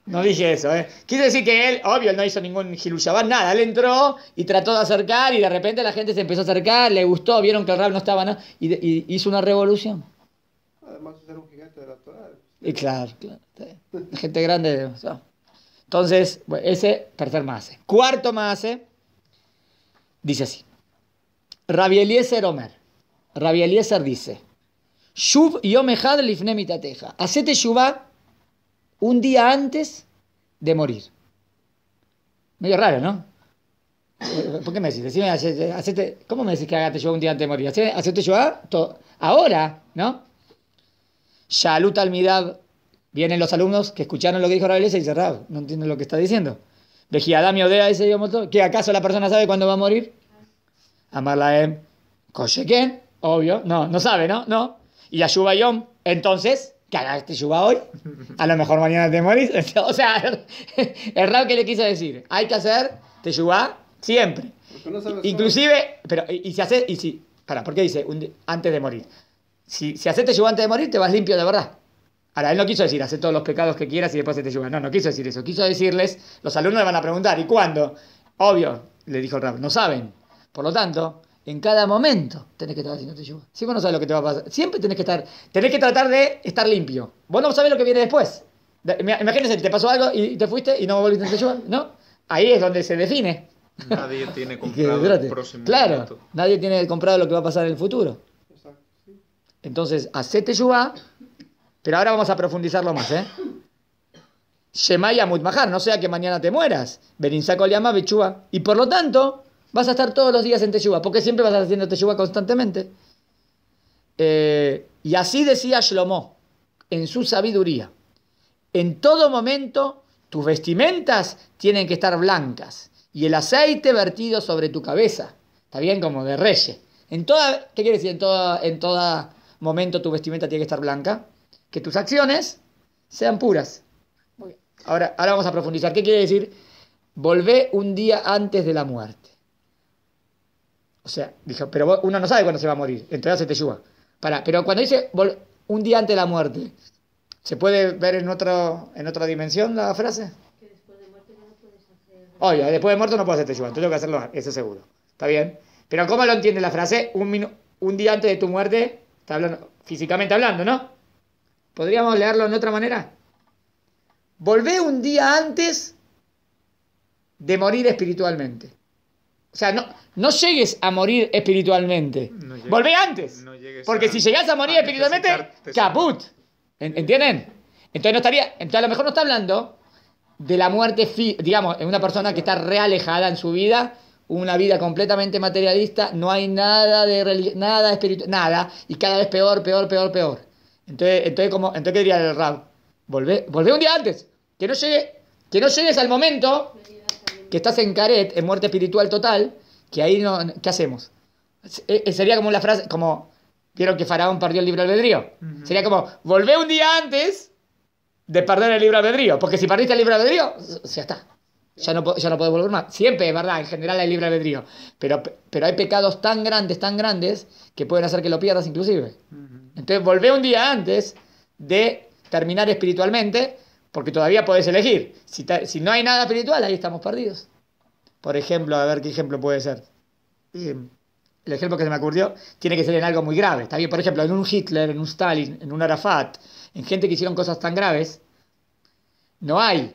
[SPEAKER 1] no dije, eso. ¿eh? Quise decir que él, obvio, él no hizo ningún Hilu nada. Él entró y trató de acercar y de repente la gente se empezó a acercar, le gustó, vieron que el rap no estaba, nada Y, hizo una revolución.
[SPEAKER 2] Además, era un gigante de la
[SPEAKER 1] Y claro, claro. gente grande. O entonces, ese tercer maase. Cuarto maase dice así. Rabbi Eliezer Omer. Rabbi Eliezer dice. Shuv yomehad lifne Hacete shuvá un día antes de morir. Medio raro, ¿no? Eh, ¿Por qué me decís? Eh, ¿Cómo me decís que hagaste yo un día antes de morir? Hacete, hacete ahora, ¿no? Shalut al Vienen los alumnos que escucharon lo que dijo la y dice, Rab, no entiendo lo que está diciendo. Vejiadam dami Odea ¿que acaso la persona sabe cuándo va a morir? Amarlaem, Kosheken, obvio, no, no sabe, ¿no? No. Y Yuba Yom, entonces, que hagas este Yuba hoy, a lo mejor mañana te morís. O sea, el Rab que le quiso decir, hay que hacer te este Yuba siempre. Inclusive, pero, y, si haces, y si, para, ¿por qué dice antes de morir? Si, si haces este Yuba antes de morir, te vas limpio de verdad. Ahora, él no quiso decir, hace todos los pecados que quieras y después se te llueva. No, no quiso decir eso. Quiso decirles, los alumnos le van a preguntar, ¿y cuándo? Obvio, le dijo el rab, no saben. Por lo tanto, en cada momento tenés que estar haciendo Siempre no sabes lo que te va a pasar. Siempre tenés que estar, tenés que tratar de estar limpio. Vos no sabés lo que viene después. Imagínense, te pasó algo y te fuiste y no volviste a ¿no? Ahí es donde se define.
[SPEAKER 2] Nadie tiene comprado el próximo Claro,
[SPEAKER 1] nadie tiene comprado lo que va a pasar en el futuro. Entonces, hacete teyuga pero ahora vamos a profundizarlo más, ¿eh? Shemaya Mutmahar, no sea que mañana te mueras. Berinsako Liama Y por lo tanto, vas a estar todos los días en Teshuvah, porque siempre vas a estar haciendo Teshuvah constantemente. Eh, y así decía Shlomo, en su sabiduría. En todo momento, tus vestimentas tienen que estar blancas y el aceite vertido sobre tu cabeza. Está bien, como de reyes. En toda, ¿Qué quiere decir? En, en todo momento tu vestimenta tiene que estar blanca que tus acciones sean puras. Muy bien. Ahora, ahora vamos a profundizar. ¿Qué quiere decir? Volvé un día antes de la muerte. O sea, dijo, pero uno no sabe cuándo se va a morir, entonces te teyúa. Para, pero cuando dice un día antes de la muerte, ¿se puede ver en, otra en otra dimensión la frase? Que después de muerto no puedes hacer... Oye, después de muerto no puedo hacer entonces tengo que hacerlo, eso seguro. ¿Está bien? Pero ¿cómo lo entiende la frase? Un, un día antes de tu muerte, está hablando, físicamente hablando, ¿no? ¿Podríamos leerlo de otra manera? Volvé un día antes de morir espiritualmente. O sea, no, no llegues a morir espiritualmente. Volvé antes. porque si llegás a morir espiritualmente, caput. ¿Entienden? Entonces no estaría. Entonces a lo mejor no está hablando de la muerte, digamos, en una persona que está realejada en su vida, una vida completamente materialista, no hay nada de nada espiritual, nada, y cada vez peor, peor, peor, peor. Entonces, entonces, entonces ¿qué diría el Rab? Volvé, un día antes, que no, llegue, que no llegues al momento que estás en caret, en muerte espiritual total, que ahí no, ¿qué hacemos? Eh, eh, sería como la frase, como, vieron que Faraón perdió el libro albedrío. Sería como, volvé un día antes de perder el libro albedrío, porque si perdiste el libro albedrío, ya está ya no, ya volver más. Siempre, es verdad, en general hay libre albedrío. Pero, pero hay pecados tan grandes, tan grandes, que pueden hacer que lo pierdas inclusive. Entonces volvé un día antes de terminar espiritualmente, porque todavía podés elegir. Si, si no hay nada espiritual, ahí estamos perdidos. Por ejemplo, a ver qué ejemplo puede ser. el ejemplo que se me ocurrió tiene que ser en algo muy grave. Está bien, por ejemplo, en un Hitler, en un Stalin, en un Arafat, en gente que hicieron cosas tan graves, no hay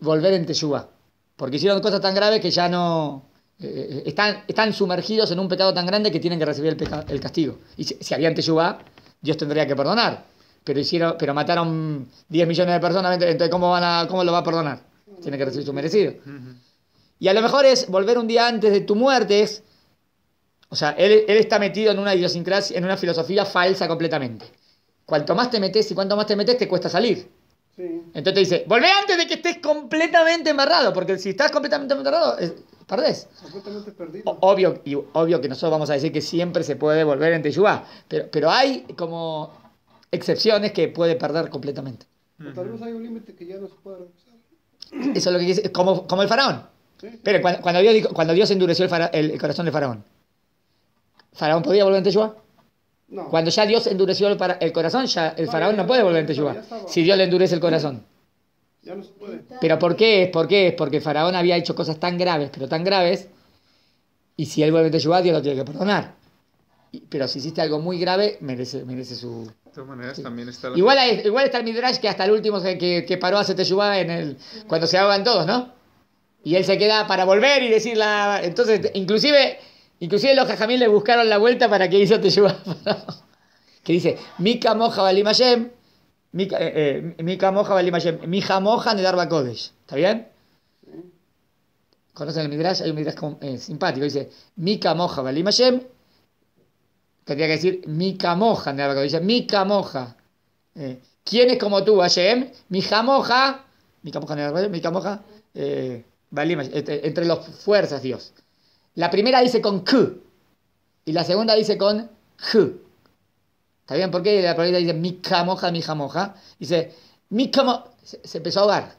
[SPEAKER 1] volver en Teshuvah porque hicieron cosas tan graves que ya no... Eh, eh, están, están sumergidos en un pecado tan grande que tienen que recibir el, castigo. Y si, si habían teyubá, Dios tendría que perdonar. Pero, hicieron, pero mataron 10 millones de personas, entonces ¿cómo, van a, ¿cómo lo va a perdonar? Tiene que recibir su merecido. Y a lo mejor es volver un día antes de tu muerte, es, o sea, él, él, está metido en una idiosincrasia, en una filosofía falsa completamente. Cuanto más te metes y cuanto más te metes, te cuesta salir. Entonces te dice, volvé antes de que estés completamente embarrado, porque si estás completamente embarrado, perdés.
[SPEAKER 2] Completamente perdido.
[SPEAKER 1] Obvio, y obvio que nosotros vamos a decir que siempre se puede volver en Teshuvah, pero, pero hay como excepciones que puede perder completamente.
[SPEAKER 2] Pero tal vez hay un límite que ya no se puede
[SPEAKER 1] Eso es lo que dice, como, como el faraón. Pero cuando, cuando, Dios, cuando Dios endureció el, corazón del faraón, ¿faraón podía volver en Teshuvah? Cuando ya Dios endureció el, para, el corazón, ya el faraón no puede volver a Teshuvah. Si Dios le endurece el corazón. Ya no se puede. Pero ¿por qué ¿Por qué es? Porque el faraón había hecho cosas tan graves, pero tan graves. Y si él vuelve a Teshuvah, Dios lo tiene que perdonar. Pero si hiciste algo muy grave, merece, merece su,
[SPEAKER 2] de todas maneras, también está igual,
[SPEAKER 1] igual está el Midrash que hasta el último que, que, paró hace Teshuvah en el, cuando se ahogan todos, ¿no? Y él se queda para volver y decir la... Entonces, inclusive Inclusive los jajamín le buscaron la vuelta para que hizo Teshuvah. que dice, Mika moja balimayem, mi eh, eh, mi camoja Mika moja balimayem, Mija moja ¿Está bien? ¿Conocen el Midrash? Hay un Midrash eh, simpático. Dice, Mika moja balimayem. Tendría que decir, Mika moja de kodesh. Dice, Mika moja. ¿Quién es como tú, Hashem? Mija moja. Mika moja nedar kodesh. Mika moja. entre los fuerzas, Dios. La primera dice con K y la segunda dice con J. ¿Está bien? ¿Por qué la primera dice mi jamoja, mi jamoja. Dice mi camo. Se, empezó a ahogar.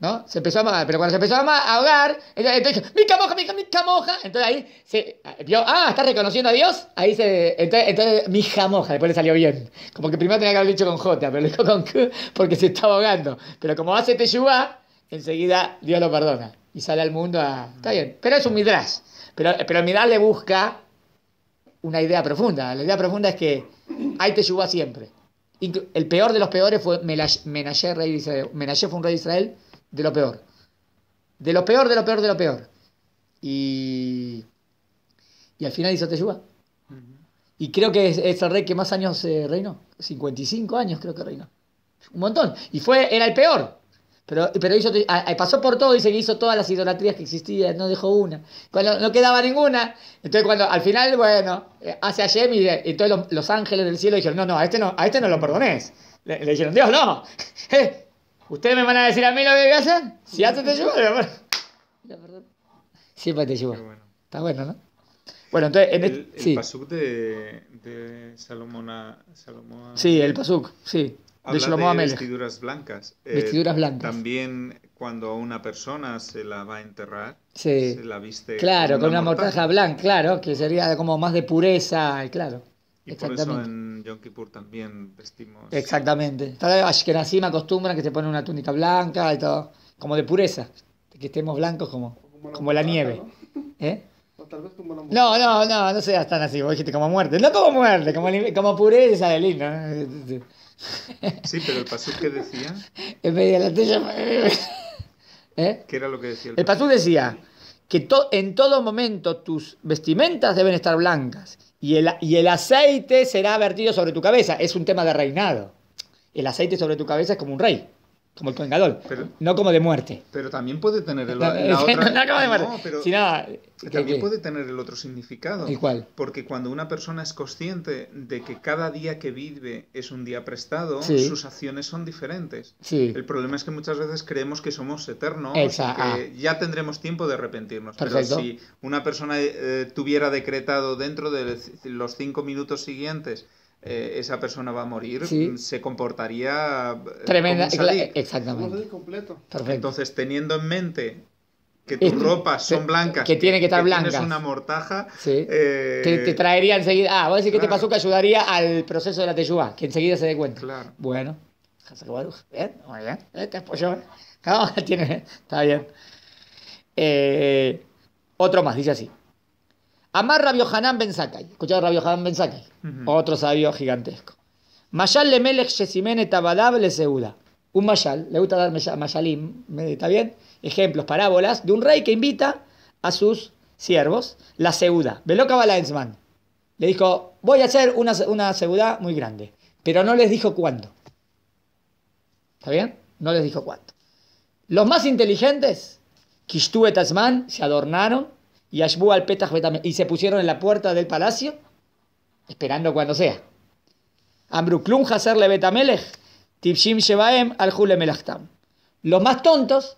[SPEAKER 1] ¿No? Se empezó a ahogar. Pero cuando se empezó a ahogar, entonces dijo mi jamoja, mi jamoja. Entonces ahí se ah, vio, ah, está reconociendo a Dios? Ahí se. Entonces, entonces mi jamoja, después le salió bien. Como que primero tenía que haber dicho con J, pero lo dijo con Q porque se estaba ahogando. Pero como hace Teyubá, enseguida Dios lo perdona y sale al mundo a... Está bien, pero es un midrash. Pero, pero el midrash le busca una idea profunda. La idea profunda es que hay Teshuvah siempre. el peor de los peores fue Menashe, rey de Israel. Menashe fue un rey de Israel de lo peor. De lo peor, de lo peor, de lo peor. Y, y al final hizo Teyuba. Y creo que es, el rey que más años eh, reinó. 55 años creo que reinó. Un montón. Y fue, era el peor. Pero, pero hizo, pasó por todo, y se hizo todas las idolatrías que existían, no dejó una. Cuando no quedaba ninguna, entonces cuando al final, bueno, eh, hace a Yemi y, todos los, ángeles del cielo dijeron, no, no, a este no, a este no lo perdones Le, dijeron, Dios, no. Eh, ¿Ustedes me van a decir a mí lo que hacen hacen, Si antes te llevo Siempre te llevo Está bueno, ¿no? Bueno, entonces... En el, este,
[SPEAKER 2] de, Salomón Salomona, Salomona... Sí, el pasuk, sí de Vestiduras blancas. Eh, vestiduras blancas. También cuando una persona se la va a enterrar, se la viste. Claro, con una, mortaja,
[SPEAKER 1] blanca, claro, que sería como más de pureza, claro. Y Exactamente. por eso
[SPEAKER 2] en Yom Kippur también vestimos.
[SPEAKER 1] Exactamente. me acostumbran que se ponen una túnica blanca y todo, como de pureza, que estemos blancos como, como, la, nieve. ¿no? ¿Eh? no, no, no, no seas tan así, vos dijiste como muerte. No como muerte, como, como pureza de himno.
[SPEAKER 2] Sí, pero el pasú que decía.
[SPEAKER 1] ¿Eh?
[SPEAKER 2] ¿Qué era lo que decía
[SPEAKER 1] el, el pasú? decía que en todo momento tus vestimentas deben estar blancas y y el aceite será vertido sobre tu cabeza. Es un tema de reinado. El aceite sobre tu cabeza es como un rey como el vengador, no como de muerte. Pero también puede tener el,
[SPEAKER 2] otro significado. ¿El Porque cuando una persona es consciente de que cada día que vive es un día prestado, sus acciones son diferentes. El problema es que muchas veces creemos que somos eternos, que ah. ya tendremos tiempo de arrepentirnos. Pero si una persona eh, tuviera decretado dentro de los cinco minutos siguientes eh, esa persona va a morir, se comportaría eh, tremenda, exactamente. Entonces, teniendo en mente que tus este, ropas son blancas, que, tiene que estar que una mortaja. Eh, te,
[SPEAKER 1] traería enseguida. Ah, voy a decir que te pasó que ayudaría al proceso de la teyuba que enseguida se dé cuenta. Claro. Bueno. No, está bien. otro más, dice así. Amar Rabio Hanan Ben Sakai. Escuchad Rabio Hanan Ben Otro sabio gigantesco. Mayal le melech shesimene tabadab seuda. Un mayal, le gusta dar mayalim, ¿está bien? Ejemplos, parábolas de un rey que invita a sus siervos la seuda. Veloca Balaenzman. Le dijo, voy a hacer una, una seuda muy grande. Pero no les dijo cuándo. ¿Está bien? No les dijo cuándo. Los más inteligentes, Kishtu Tasman, se adornaron y Ashbu al y se pusieron en la puerta del palacio esperando cuando sea. Ambruklum hacerle le Betamelech, Tipshim Shebaem al Jule Melachtam. Los más tontos,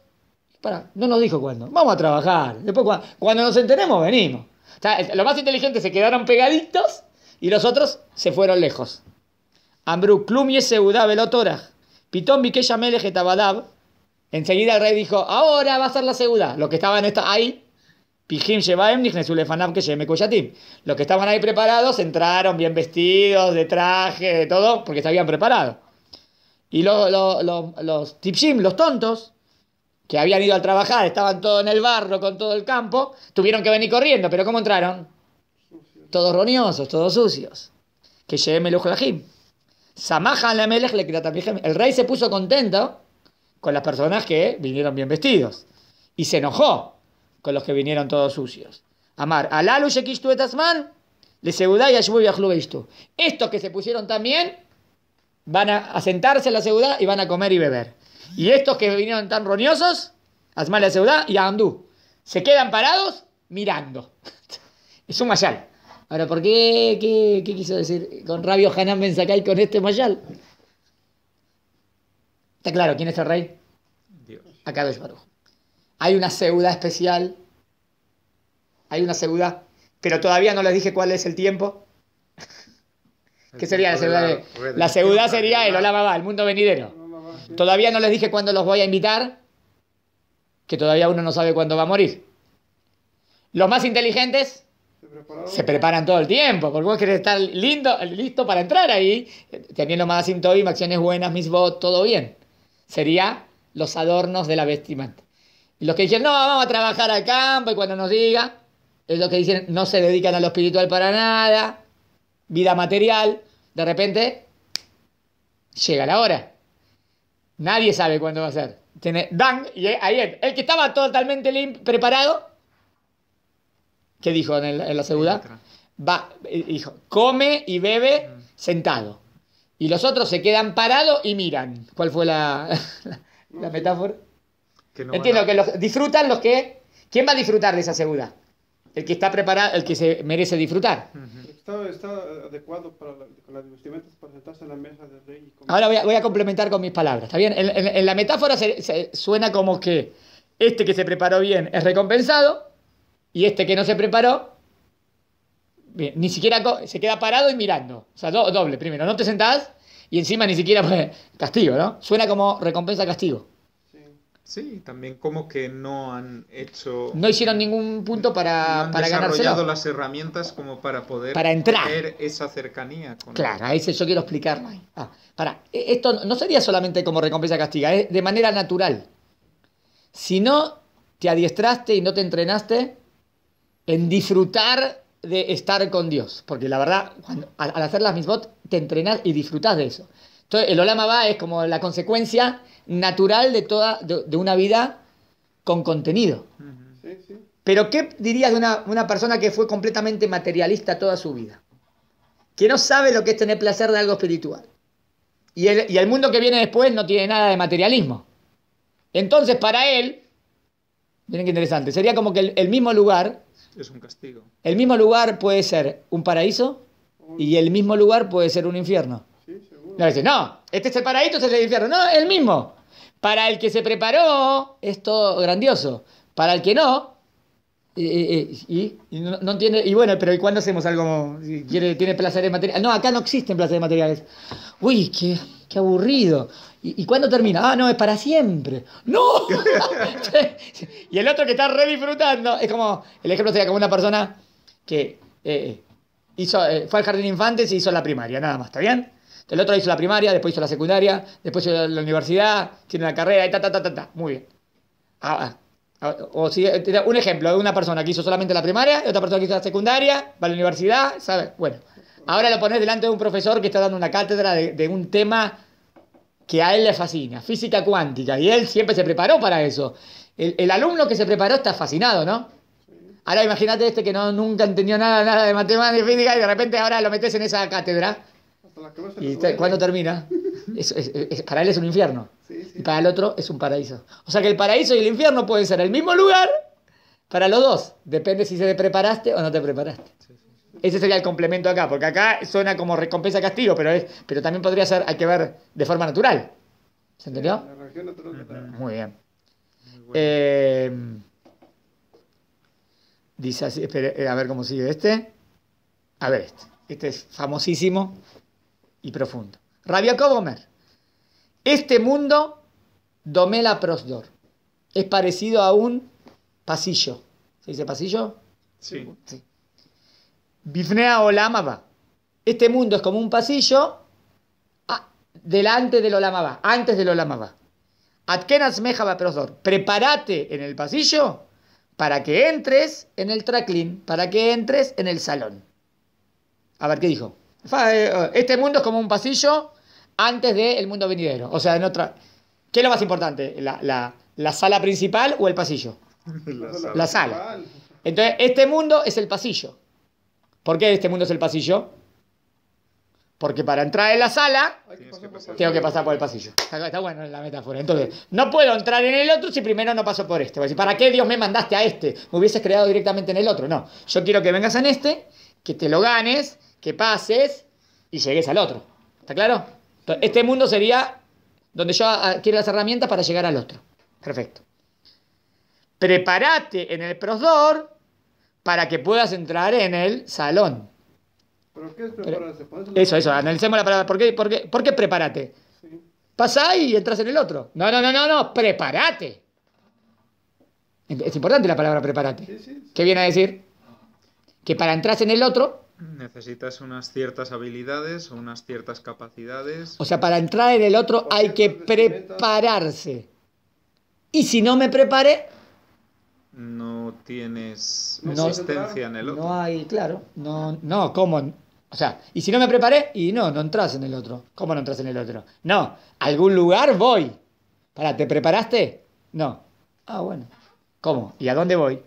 [SPEAKER 1] para, no nos dijo cuándo, vamos a trabajar, después cuando, cuando nos enteremos venimos. O los más inteligentes se quedaron pegaditos y los otros se fueron lejos. Ambruklum y Seudá Pitón Bikeya Melech Enseguida el rey dijo, ahora va a ser la Seudá. Los que estaban ahí Pijim Los que estaban ahí preparados entraron bien vestidos, de traje, de todo, porque se habían preparado. Y los, los, los, tontos, que habían ido a trabajar, estaban todos en el barro con todo el campo, tuvieron que venir corriendo, pero ¿cómo entraron? Todos roñosos, todos sucios. Que lleve el la le El rey se puso contento con las personas que vinieron bien vestidos. Y se enojó con los que vinieron todos sucios. Amar, alalu le seudá y Estos que se pusieron también van a sentarse en la Ceudá y van a comer y beber. Y estos que vinieron tan roñosos, asmal la Ceudá y andú, se quedan parados mirando. es un mayal. Ahora, ¿por qué, qué, qué quiso decir con Rabio Hanan Ben Sakai con este mayal? Está claro, ¿quién es el rey? Acá de Baruch hay una ceuda especial, hay una ceuda, pero todavía no les dije cuál es el tiempo. ¿Qué sería la ceuda? La ceuda sería el hola mamá, el mundo venidero. Todavía no les dije cuándo los voy a invitar, que todavía uno no sabe cuándo va a morir. Los más inteligentes se preparan todo el tiempo, porque vos querés estar lindo, listo para entrar ahí, teniendo más y acciones buenas, mis votos, todo bien. Sería los adornos de la vestimenta. Y los que dicen, no, vamos a trabajar al campo, y cuando nos diga, es lo que dicen, no se dedican a lo espiritual para nada, vida material, de repente llega la hora. Nadie sabe cuándo va a ser. Tiene Dan y el que estaba totalmente preparado, ¿qué dijo en, la segunda? Va, eh, dijo, come y bebe mm. sentado. Y los otros se quedan parados y miran. ¿Cuál fue la metáfora? Entiendo que los, disfrutan los que... ¿Quién va a disfrutar de esa segunda? El que está preparado, el que se merece disfrutar.
[SPEAKER 2] está, adecuado con las para sentarse en la mesa del rey. Y
[SPEAKER 1] Ahora voy a, complementar con mis palabras, ¿está bien? En, la metáfora se, suena como que este que se preparó bien es recompensado y este que no se preparó ni siquiera se queda parado y mirando. O sea, doble. Primero, no te sentás y encima ni siquiera pues, castigo, ¿no? Suena como recompensa-castigo.
[SPEAKER 2] Sí, también como que no han hecho... No
[SPEAKER 1] hicieron ningún punto para, no han para desarrollado
[SPEAKER 2] las herramientas como para poder para entrar. tener esa cercanía. Con claro,
[SPEAKER 1] el... ese yo quiero explicarlo. Ah, para, e, esto no sería solamente como recompensa castiga, es de manera natural. Si no te adiestraste y no te entrenaste en disfrutar de estar con Dios, porque la verdad, al, hacer las misbot, te entrenas y disfrutas de eso. Entonces, el olama va es como la consecuencia natural de toda de, una vida con contenido. Pero ¿qué dirías de una, persona que fue completamente materialista toda su vida? Que no sabe lo que es tener placer de algo espiritual. Y el, mundo que viene después no tiene nada de materialismo. Entonces, para él, miren qué interesante, sería como que el mismo lugar...
[SPEAKER 2] Es un castigo.
[SPEAKER 1] El mismo lugar puede ser un paraíso y el mismo lugar puede ser un infierno. No, no, este es el paradito, este es el infierno. No, el mismo. Para el que se preparó, es todo grandioso. Para el que no, eh, eh, eh, y, no, Y bueno, pero ¿y cuándo hacemos algo? tiene placeres materiales. No, acá no existen placeres materiales. Uy, qué, aburrido. ¿Y, cuándo termina? Ah, no, es para siempre. ¡No! y el otro que está re disfrutando. Es como, el ejemplo sería como una persona que hizo, fue al jardín infantes y hizo la primaria, nada más, ¿está bien? El otro hizo la primaria, después hizo la secundaria, después hizo la universidad, tiene una carrera, y ta, ta, ta, ta, Muy bien. Ah, ah. Ah, o si, eh, un ejemplo de una persona que hizo solamente la primaria, otra persona que hizo la secundaria, va a la universidad, sabe, Bueno, ahora lo pones delante de un profesor que está dando una cátedra de, un tema que a él le fascina, física cuántica, y él siempre se preparó para eso. El, alumno que se preparó está fascinado, ¿no? Ahora imagínate este que no, nunca entendió nada, nada de matemáticas y física y de repente ahora lo metes en esa cátedra ¿Y cuándo termina? para él es un infierno. Y para el otro es un paraíso. O sea que el paraíso y el infierno pueden ser el mismo lugar para los dos. Depende si se te preparaste o no te preparaste. Ese sería el complemento acá, porque acá suena como recompensa castigo, pero, pero también podría ser, hay que ver de forma natural. ¿Se entendió? Muy bien. Eh, dice eh, a ver cómo sigue este. A ver este. Este es famosísimo y profundo. Rabia Kobomer. Este mundo, Domela Prosdor, es parecido a un pasillo. ¿Se dice pasillo? Sí. Bifnea Olamaba. Este mundo es como un pasillo ah, delante de Olamaba, antes del Olamaba. Atkenas Mejaba Prosdor. Prepárate en el pasillo para que entres en el traclín para que entres en el salón. A ver qué dijo. Eh, este mundo es como un pasillo antes del mundo venidero. O sea, en otra. ¿Qué es lo más importante? ¿La, sala principal o el pasillo? La sala. Entonces, este mundo es el pasillo. ¿Por qué este mundo es el pasillo? Porque para entrar en la sala, tengo que pasar por el pasillo. está, bueno la metáfora. Entonces, no puedo entrar en el otro si primero no paso por este. ¿Para qué Dios me mandaste a este? Me hubieses creado directamente en el otro. No, yo quiero que vengas en este, que te lo ganes que pases y llegues al otro. ¿Está claro? este mundo sería donde yo ah, quiero las herramientas para llegar al otro. Perfecto. Prepárate en el prosdor para que puedas entrar en el salón.
[SPEAKER 2] ¿Pero qué es prepararse? eso,
[SPEAKER 1] eso, analicemos la palabra. ¿Por qué, por qué, por prepárate? Pasá y entras en el otro. No, no, no, no, no, prepárate. Es importante la palabra prepárate. ¿Qué viene a decir? Que para entrar en el otro necesitas
[SPEAKER 2] unas ciertas habilidades o unas ciertas capacidades. O sea, para entrar en el
[SPEAKER 1] otro hay que prepararse. Y si no me prepare.
[SPEAKER 2] No tienes no, existencia en el otro.
[SPEAKER 1] No hay, claro. No, no, ¿cómo? O sea, y si no me preparé, y no, no entras en el otro. ¿Cómo no entras en el otro? No, algún lugar voy. Para, ¿te preparaste? No. Ah, bueno. ¿Cómo? ¿Y a dónde voy?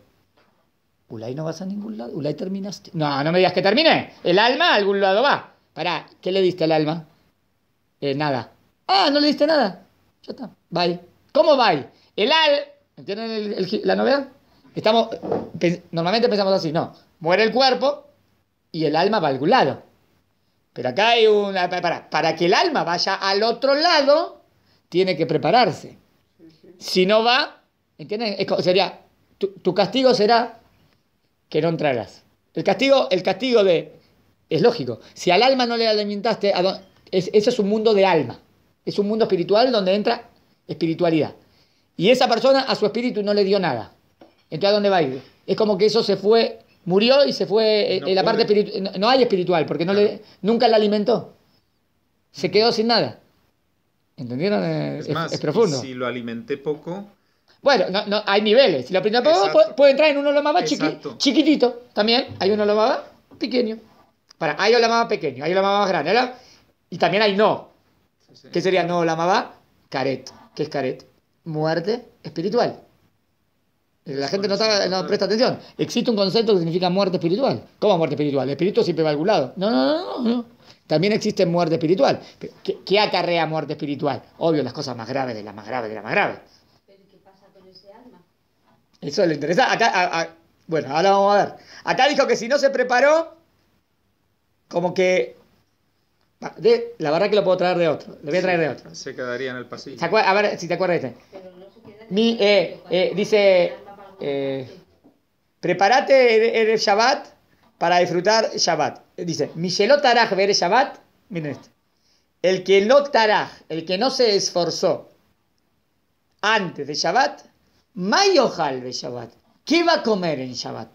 [SPEAKER 1] Ulay no vas a ningún lado. Ulay terminaste. No, no me digas que termine El alma a algún lado va. ¿Para ¿qué le diste al alma? Eh, nada. Ah, no le diste nada. Ya está. Bye. ¿Cómo bye? El al. ¿Entienden la novedad? Estamos. normalmente pensamos así, no. Muere el cuerpo y el alma va a algún lado. Pero acá hay una. Para, para que el alma vaya al otro lado, tiene que prepararse. Si no va, ¿entienden? sería. Tu, tu castigo será que no entrarás. El castigo, el castigo de... Es lógico. Si al alma no le alimentaste, es, ese es un mundo de alma. Es un mundo espiritual donde entra espiritualidad. Y esa persona a su espíritu no le dio nada. Entonces, ¿a dónde va a ir? Es como que eso se fue, murió y se fue. Eh, no eh, la parte no, hay espiritual, porque no le, nunca la alimentó. Se quedó sin nada. ¿Entendieron? Eh, es, Si
[SPEAKER 2] lo alimenté poco,
[SPEAKER 1] bueno, no, hay niveles. La primera puede, puede, entrar en un olamaba chiqui, chiquitito. También hay un olamaba pequeño. Para, hay olamaba pequeño, hay olamaba más grande. ¿verdad? Y también hay no. ¿Qué sería no mamá Caret. ¿Qué es caret? Muerte espiritual. Eh, la gente no, no, presta atención. Existe un concepto que significa muerte espiritual. ¿Cómo muerte espiritual? El espíritu siempre va lado. No, no, no, no. También existe muerte espiritual. ¿Qué acarrea muerte espiritual? Obvio, las cosas más graves de las más graves de las más graves. Eso le interesa. Acá, bueno, ahora vamos a ver. Acá dijo que si no se preparó, como que. la verdad que lo puedo traer de otro. Lo voy a traer de otro. Se quedaría en el pasillo. A ver si te acuerdas de este. Mi, eh, eh, dice. Eh, prepárate el Shabbat para disfrutar Shabbat. Dice, Michelot Taraj ver Shabbat. Miren este El que no taraj, el que no se esforzó antes de Shabbat, Mayo de Shabbat. ¿Qué va a comer en Shabbat?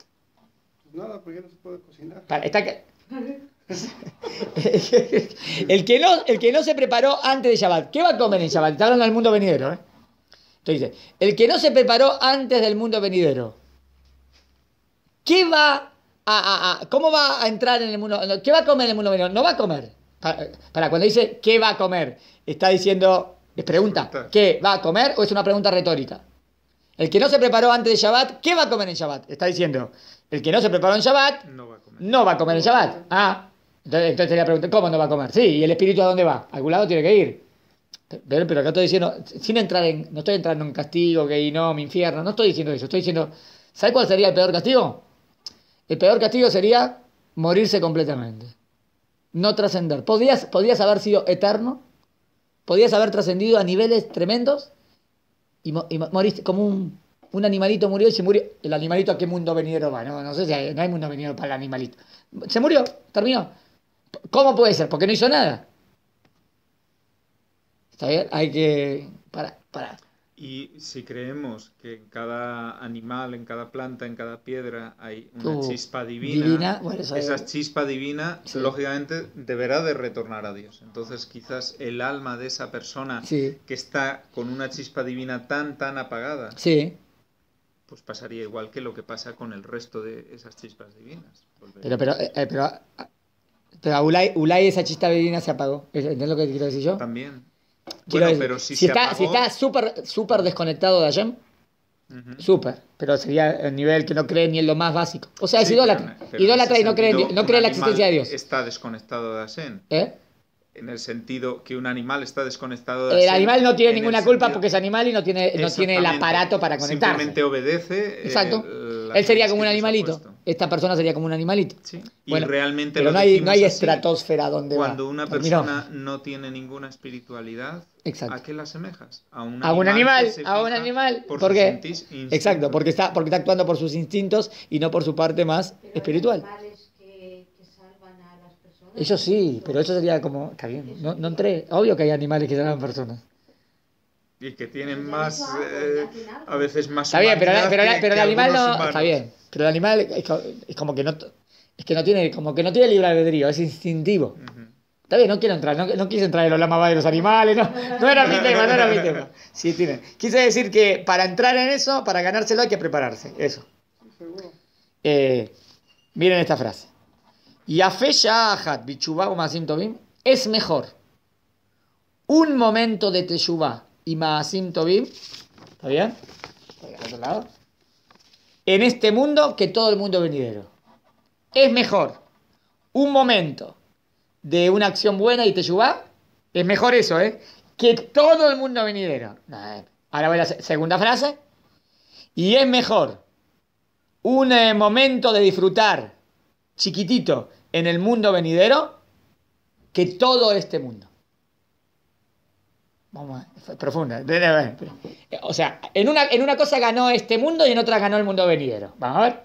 [SPEAKER 2] Nada, porque no se puede cocinar.
[SPEAKER 1] el, que no, el que no se preparó antes de Shabbat, ¿qué va a comer en Shabbat? Está hablando mundo venidero. ¿eh? Entonces, el que no se preparó antes del mundo venidero, ¿qué va a, cómo va a entrar en el mundo? ¿Qué va a comer en el mundo venidero? No va a comer. Para, para cuando dice ¿qué va a comer? Está diciendo, es pregunta, ¿qué va a comer o es una pregunta retórica? El que no se preparó antes de Shabbat, ¿qué va a comer en Shabbat? Está diciendo, el que no se preparó en Shabbat, no va a comer, va en Shabbat. Ah, entonces, entonces le pregunté, ¿cómo no va a comer? Sí, ¿y el espíritu a dónde va? A algún lado tiene que ir. Pero, pero acá estoy diciendo, sin entrar en, no estoy entrando en castigo, que no, mi infierno, no estoy diciendo eso, estoy diciendo, ¿sabes cuál sería el peor castigo? El peor castigo sería morirse completamente, no trascender. ¿Podrías podías haber sido eterno, podías haber trascendido a niveles tremendos y, moriste como un, animalito murió y se murió. El animalito a qué mundo venidero va, no, sé si hay, no hay mundo venidero para el animalito. Se murió, terminó. ¿Cómo puede ser? Porque no hizo nada. ¿Está bien? Hay que... Para, para.
[SPEAKER 2] Y si creemos que en cada animal, en cada planta, en cada piedra hay una chispa divina, esa, chispa divina lógicamente deberá de retornar a Dios. Entonces quizás el alma de esa persona que está con una chispa divina tan, tan apagada, sí. pues pasaría igual que lo que pasa con el resto de esas chispas divinas. Pero, pero, eh,
[SPEAKER 1] eh, pero, Ulay, esa chispa divina se apagó. ¿Entiendes lo que quiero decir yo? También pero si, está, súper super desconectado de Hashem, super pero sería el nivel que no cree ni en lo más básico. O sea, es idólatra. idólatra y no cree, no en la existencia de Dios.
[SPEAKER 2] Está desconectado de Hashem. ¿Eh? en el sentido que un animal está desconectado de El animal no tiene ninguna culpa porque
[SPEAKER 1] es animal y no tiene, no tiene el aparato para conectarse. Simplemente
[SPEAKER 2] obedece. Exacto. Eh,
[SPEAKER 1] Él sería como un animalito esta persona sería como un animalito. Sí. Bueno, y
[SPEAKER 2] realmente pero lo no hay, no hay
[SPEAKER 1] estratosfera donde cuando una persona
[SPEAKER 2] no tiene ninguna espiritualidad, Exacto. ¿a qué la asemejas? A un animal, a un animal, a
[SPEAKER 1] un animal. Por qué? exacto, porque está, porque está actuando por sus instintos y no por su parte más espiritual. espiritual. Que, que salvan a las personas. Eso sí, pero eso sería como, está bien, no, no entré, obvio que hay animales que salvan personas
[SPEAKER 2] y que tienen más eh, a veces más está bien pero, el animal no está bien
[SPEAKER 1] pero el animal es como que no es que no tiene como que no tiene libre albedrío es instintivo está bien no quiero entrar no, quise entrar en los lamas de los animales no, era mi tema no era mi tema sí tiene quise decir que para entrar en eso para ganárselo hay que prepararse eso eh, miren esta frase y a bichubá o es mejor un momento de teshuvah y Maasim Tobim. ¿Está bien? lado. En este mundo que todo el mundo venidero. Es mejor un momento de una acción buena y te yubá. Es mejor eso, ¿eh? Que todo el mundo venidero. Eh, ahora voy a la segunda frase. Y es mejor un eh, momento de disfrutar chiquitito en el mundo venidero que todo este mundo. Vamos, profunda. O sea, en una, en una cosa ganó este mundo y en otra ganó el mundo venidero. Vamos a ver.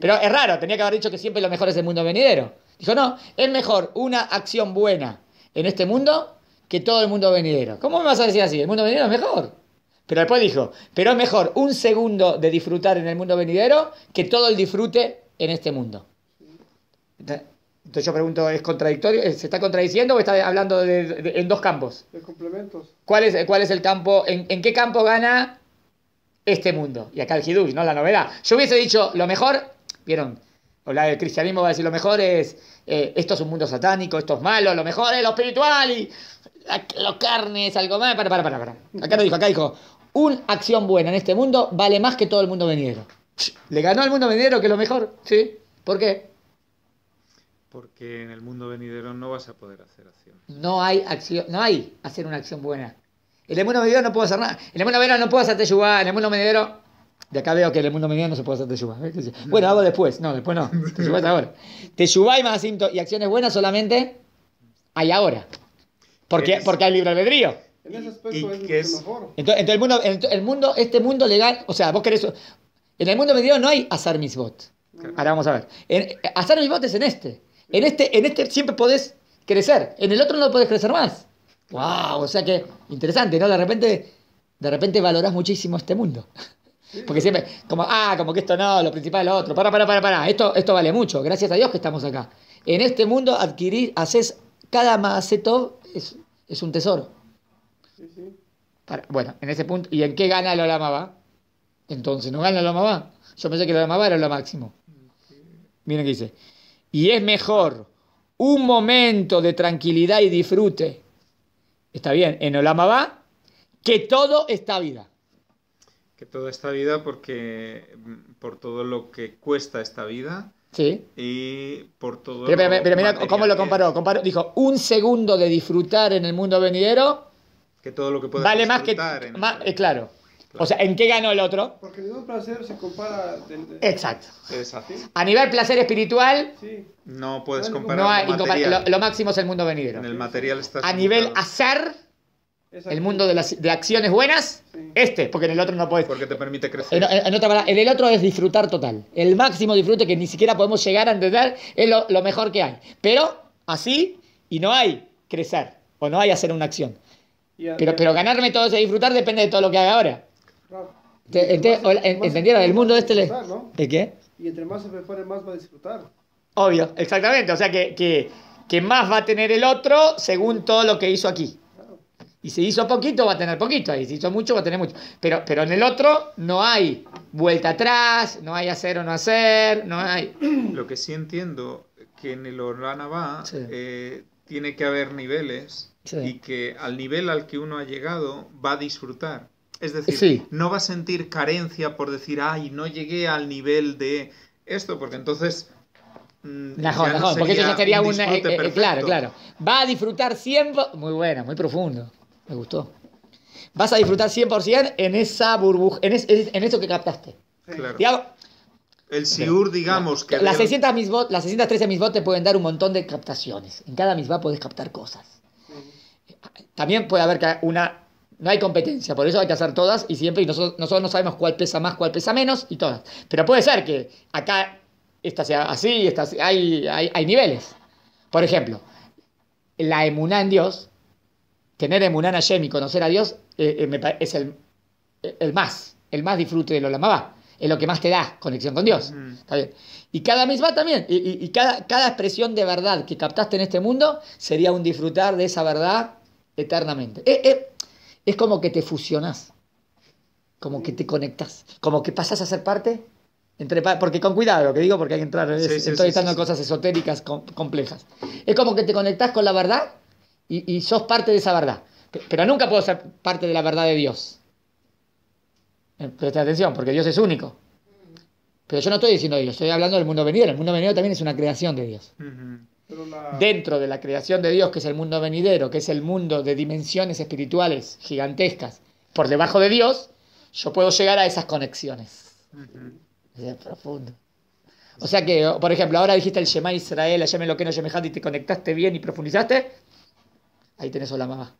[SPEAKER 1] Pero es raro, tenía que haber dicho que siempre lo mejor es el mundo venidero. Dijo, no, es mejor una acción buena en este mundo que todo el mundo venidero. ¿Cómo me vas a decir así? El mundo venidero es mejor. Pero después dijo, pero es mejor un segundo de disfrutar en el mundo venidero que todo el disfrute en este mundo. Entonces yo pregunto, ¿es contradictorio? ¿Se está contradiciendo o está hablando de, en dos campos?
[SPEAKER 2] De complementos.
[SPEAKER 1] ¿Cuál es, cuál es el campo? En, qué campo gana este mundo? Y acá el Hidush, ¿no? La novedad. Yo hubiese dicho, lo mejor, vieron, la del cristianismo va a decir, lo mejor es, eh, esto es un mundo satánico, esto es malo, lo mejor es lo espiritual y los carnes, algo más. Para, para, para, para. Acá no dijo, acá dijo, una acción buena en este mundo vale más que todo el mundo venidero. Le ganó al mundo venidero que lo mejor, ¿sí? ¿Por qué?
[SPEAKER 2] porque en el mundo venidero no vas a poder hacer
[SPEAKER 1] acción. No hay acción, no hay hacer una acción buena. En el mundo venidero no puedo hacer nada. En el mundo venidero no puedo hacer teyubá. En el mundo venidero, de acá veo que en el mundo venidero no se puede hacer teyubá. Bueno, hago después. No, después no. Te es ahora. Teyubá y más y acciones buenas solamente hay ahora. Porque, porque hay libre albedrío.
[SPEAKER 2] En ese aspecto
[SPEAKER 1] es, mejor. Entonces, entonces, el mundo, el, este mundo legal, o sea, vos querés. En el mundo venidero no hay hacer mis Claro. Ahora vamos a ver. En, eh, mis votos es en este. En este, en este siempre podés crecer, en el otro no podés crecer más. ¡Wow! O sea que interesante, ¿no? De repente, de repente valorás muchísimo este mundo. Porque siempre, como, ah, como que esto no, lo principal es lo otro. Para, para, para, para. Esto, esto vale mucho. Gracias a Dios que estamos acá. En este mundo adquirir, haces cada maceto es, es un tesoro. Sí, sí. bueno, en ese punto. ¿Y en qué gana el va? Entonces, no gana el va. Yo pensé que el va era lo máximo. Mm, Miren qué dice y es mejor un momento de tranquilidad y disfrute, está bien, en Olama va, que todo esta vida.
[SPEAKER 2] Que toda esta vida porque mm, por todo lo que cuesta esta vida. Sí. Y por todo. Pero, pero, pero mira cómo lo
[SPEAKER 1] comparó, comparó. Dijo: un segundo de disfrutar en el mundo venidero. Que todo lo que puedas vale más que. En más, eh, claro. O sea, ¿en qué ganó el otro?
[SPEAKER 2] Porque el placer se compara. Exacto. A nivel
[SPEAKER 1] placer espiritual. Sí.
[SPEAKER 2] No puedes comparar. No hay,
[SPEAKER 1] lo, máximo es el mundo venidero. En el material estás. A nivel hacer. El mundo de, las, de acciones buenas, este, porque en el otro no puedes. Porque te permite crecer. En, otra palabra, en el otro es disfrutar total. El máximo disfrute que ni siquiera podemos llegar a entender es lo, mejor que hay. Pero así, y no hay crecer, o no hay hacer una acción. Pero, pero ganarme todo ese disfrutar depende de todo lo que haga ahora el, entendieron, el mundo este le... qué?
[SPEAKER 2] Y entre más se prepare, más va a disfrutar.
[SPEAKER 1] Obvio, exactamente. O sea que, que, que más va a tener el otro según todo lo que hizo aquí. Y si hizo poquito, va a tener poquito. Y si hizo mucho, va a tener mucho. Pero, pero en el otro no hay vuelta atrás, no hay hacer o no hacer, no hay...
[SPEAKER 2] Lo que sí entiendo que en el Orlán va eh, tiene que haber niveles y que al nivel al que uno ha llegado va a disfrutar es decir, no va a sentir carencia por decir, ay, no llegué al nivel de esto, porque entonces...
[SPEAKER 1] Mm, porque ya sería un... Eh, eh, claro, claro. Va a disfrutar 100%, Muy buena, muy profundo. Me gustó. Vas a disfrutar 100% en esa burbuja, en, eso que captaste.
[SPEAKER 2] Claro. el SIUR, digamos que... Las, 600
[SPEAKER 1] misbot, las 613 misbot te pueden dar un montón de captaciones. En cada misbot puedes captar cosas. También puede haber una no hay competencia, por eso hay que hacer todas y siempre y nosotros, no sabemos cuál pesa más, cuál pesa menos y todas. Pero puede ser que acá esta sea así, esta hay, hay, niveles. Por ejemplo, la emuná en Dios, tener emuná en Hashem y conocer a Dios eh, eh, es el, más, el más disfrute de lo lamabá. Es lo que más te da conexión con Dios. Y cada misma también, y, cada, cada expresión de verdad que captaste en este mundo sería un disfrutar de esa verdad eternamente. Eh, eh es como que te fusionás, como que te conectás, como que pasas a ser parte. Entre, porque con cuidado lo que digo, porque hay que entrar, estoy cosas esotéricas complejas. Es como que te conectás con la verdad y, sos parte de esa verdad. Pero nunca puedo ser parte de la verdad de Dios. Eh, presta atención, porque Dios es único. Mm. Pero yo no estoy diciendo Dios, estoy hablando del mundo venido. El mundo venido también es una creación de Dios dentro de la creación de Dios, que es el mundo venidero, que es el mundo de dimensiones espirituales gigantescas, por debajo de Dios, yo puedo llegar a esas conexiones. Es profundo. O sea que, por ejemplo, ahora dijiste el Shema Israel, allá lo que no jade, y te conectaste bien y profundizaste, ahí tenés mamá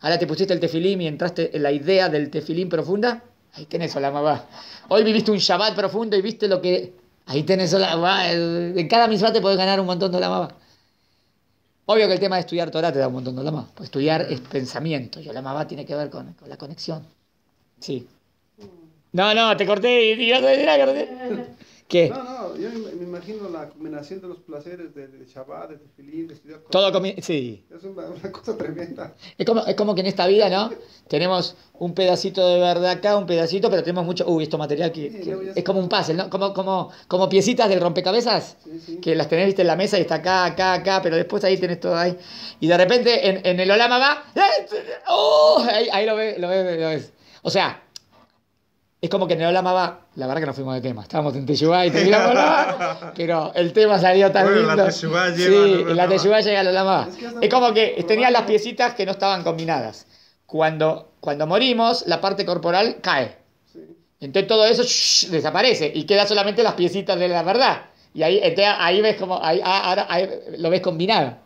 [SPEAKER 1] Ahora te pusiste el tefilim y entraste en la idea del tefilín profunda, ahí tenés mamá Hoy viviste un Shabbat profundo y viste lo que... Ahí tenés mamá En cada misma te podés ganar un montón de la mamá Obvio que el tema de estudiar Torah te da un montón de lamas. Pues estudiar es pensamiento y va, tiene que ver con, la conexión. Sí. No, no, te corté y, ¿Qué? No,
[SPEAKER 2] no, yo me, imagino la combinación de los placeres de, de Shabbat, de Tefilín, de
[SPEAKER 1] Todo sí. Es una, cosa tremenda. Es como, es como que en esta vida, ¿no? tenemos un pedacito de verdad acá, un pedacito, pero tenemos mucho. Uy, esto material que. es como un puzzle, ¿no? Como, como, como piecitas del rompecabezas. Que las tenés, viste, en la mesa y está acá, acá, acá, pero después ahí tenés todo ahí. Y de repente en, en el Olama va. ¡eh! ¡Oh! Ahí, ahí lo ves, lo ves, lo ves. O sea, es como que no amaba. la verdad que no fuimos de tema, estábamos en Teshuvá y terminamos la pero el tema salió tan lindo. La la Teshuvá llega el la Es, como que tenía las piecitas que no estaban combinadas. Cuando, cuando morimos, la parte corporal cae. Entonces todo eso desaparece y queda solamente las piecitas de la verdad. Y ahí, ahí ves como, ahí, ah, ahora ahí lo ves combinado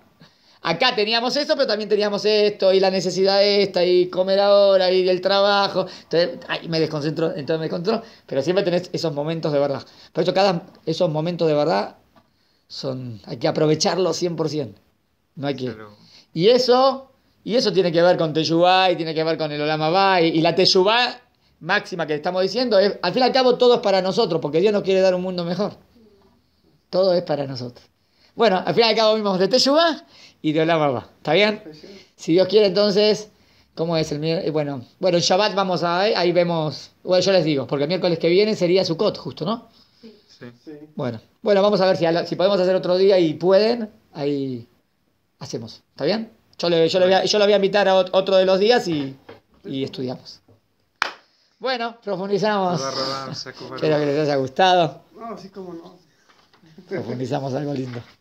[SPEAKER 1] acá teníamos eso, pero también teníamos esto, y la necesidad de esta, y comer ahora, y el trabajo. Entonces, ay, me desconcentro. entonces me desconcentró, pero siempre tenés esos momentos de verdad. Por eso, cada, esos momentos de verdad son, hay que aprovecharlos 100%. No hay que. Y eso, y eso tiene que ver con Teyubá, y tiene que ver con el Olama y, y la Teyubá máxima que estamos diciendo es, al fin y al cabo, todo es para nosotros, porque Dios nos quiere dar un mundo mejor. Todo es para nosotros. Bueno, al final y al cabo vimos de Teshuvá y de Olam Abba. ¿Está bien? Si Dios quiere, entonces, ¿cómo es el Bueno, bueno, en Shabbat vamos a ver, eh, ahí vemos. Bueno, yo les digo, porque el miércoles que viene sería Sukkot, justo, ¿no? Sí. sí. Bueno, bueno, vamos a ver si, podemos hacer otro día y pueden, ahí hacemos. ¿Está bien? Yo, le, yo, le voy, a, invitar a otro de los días y, estudiamos. Bueno, profundizamos. Espero que les haya gustado. No, así como no. Profundizamos algo lindo.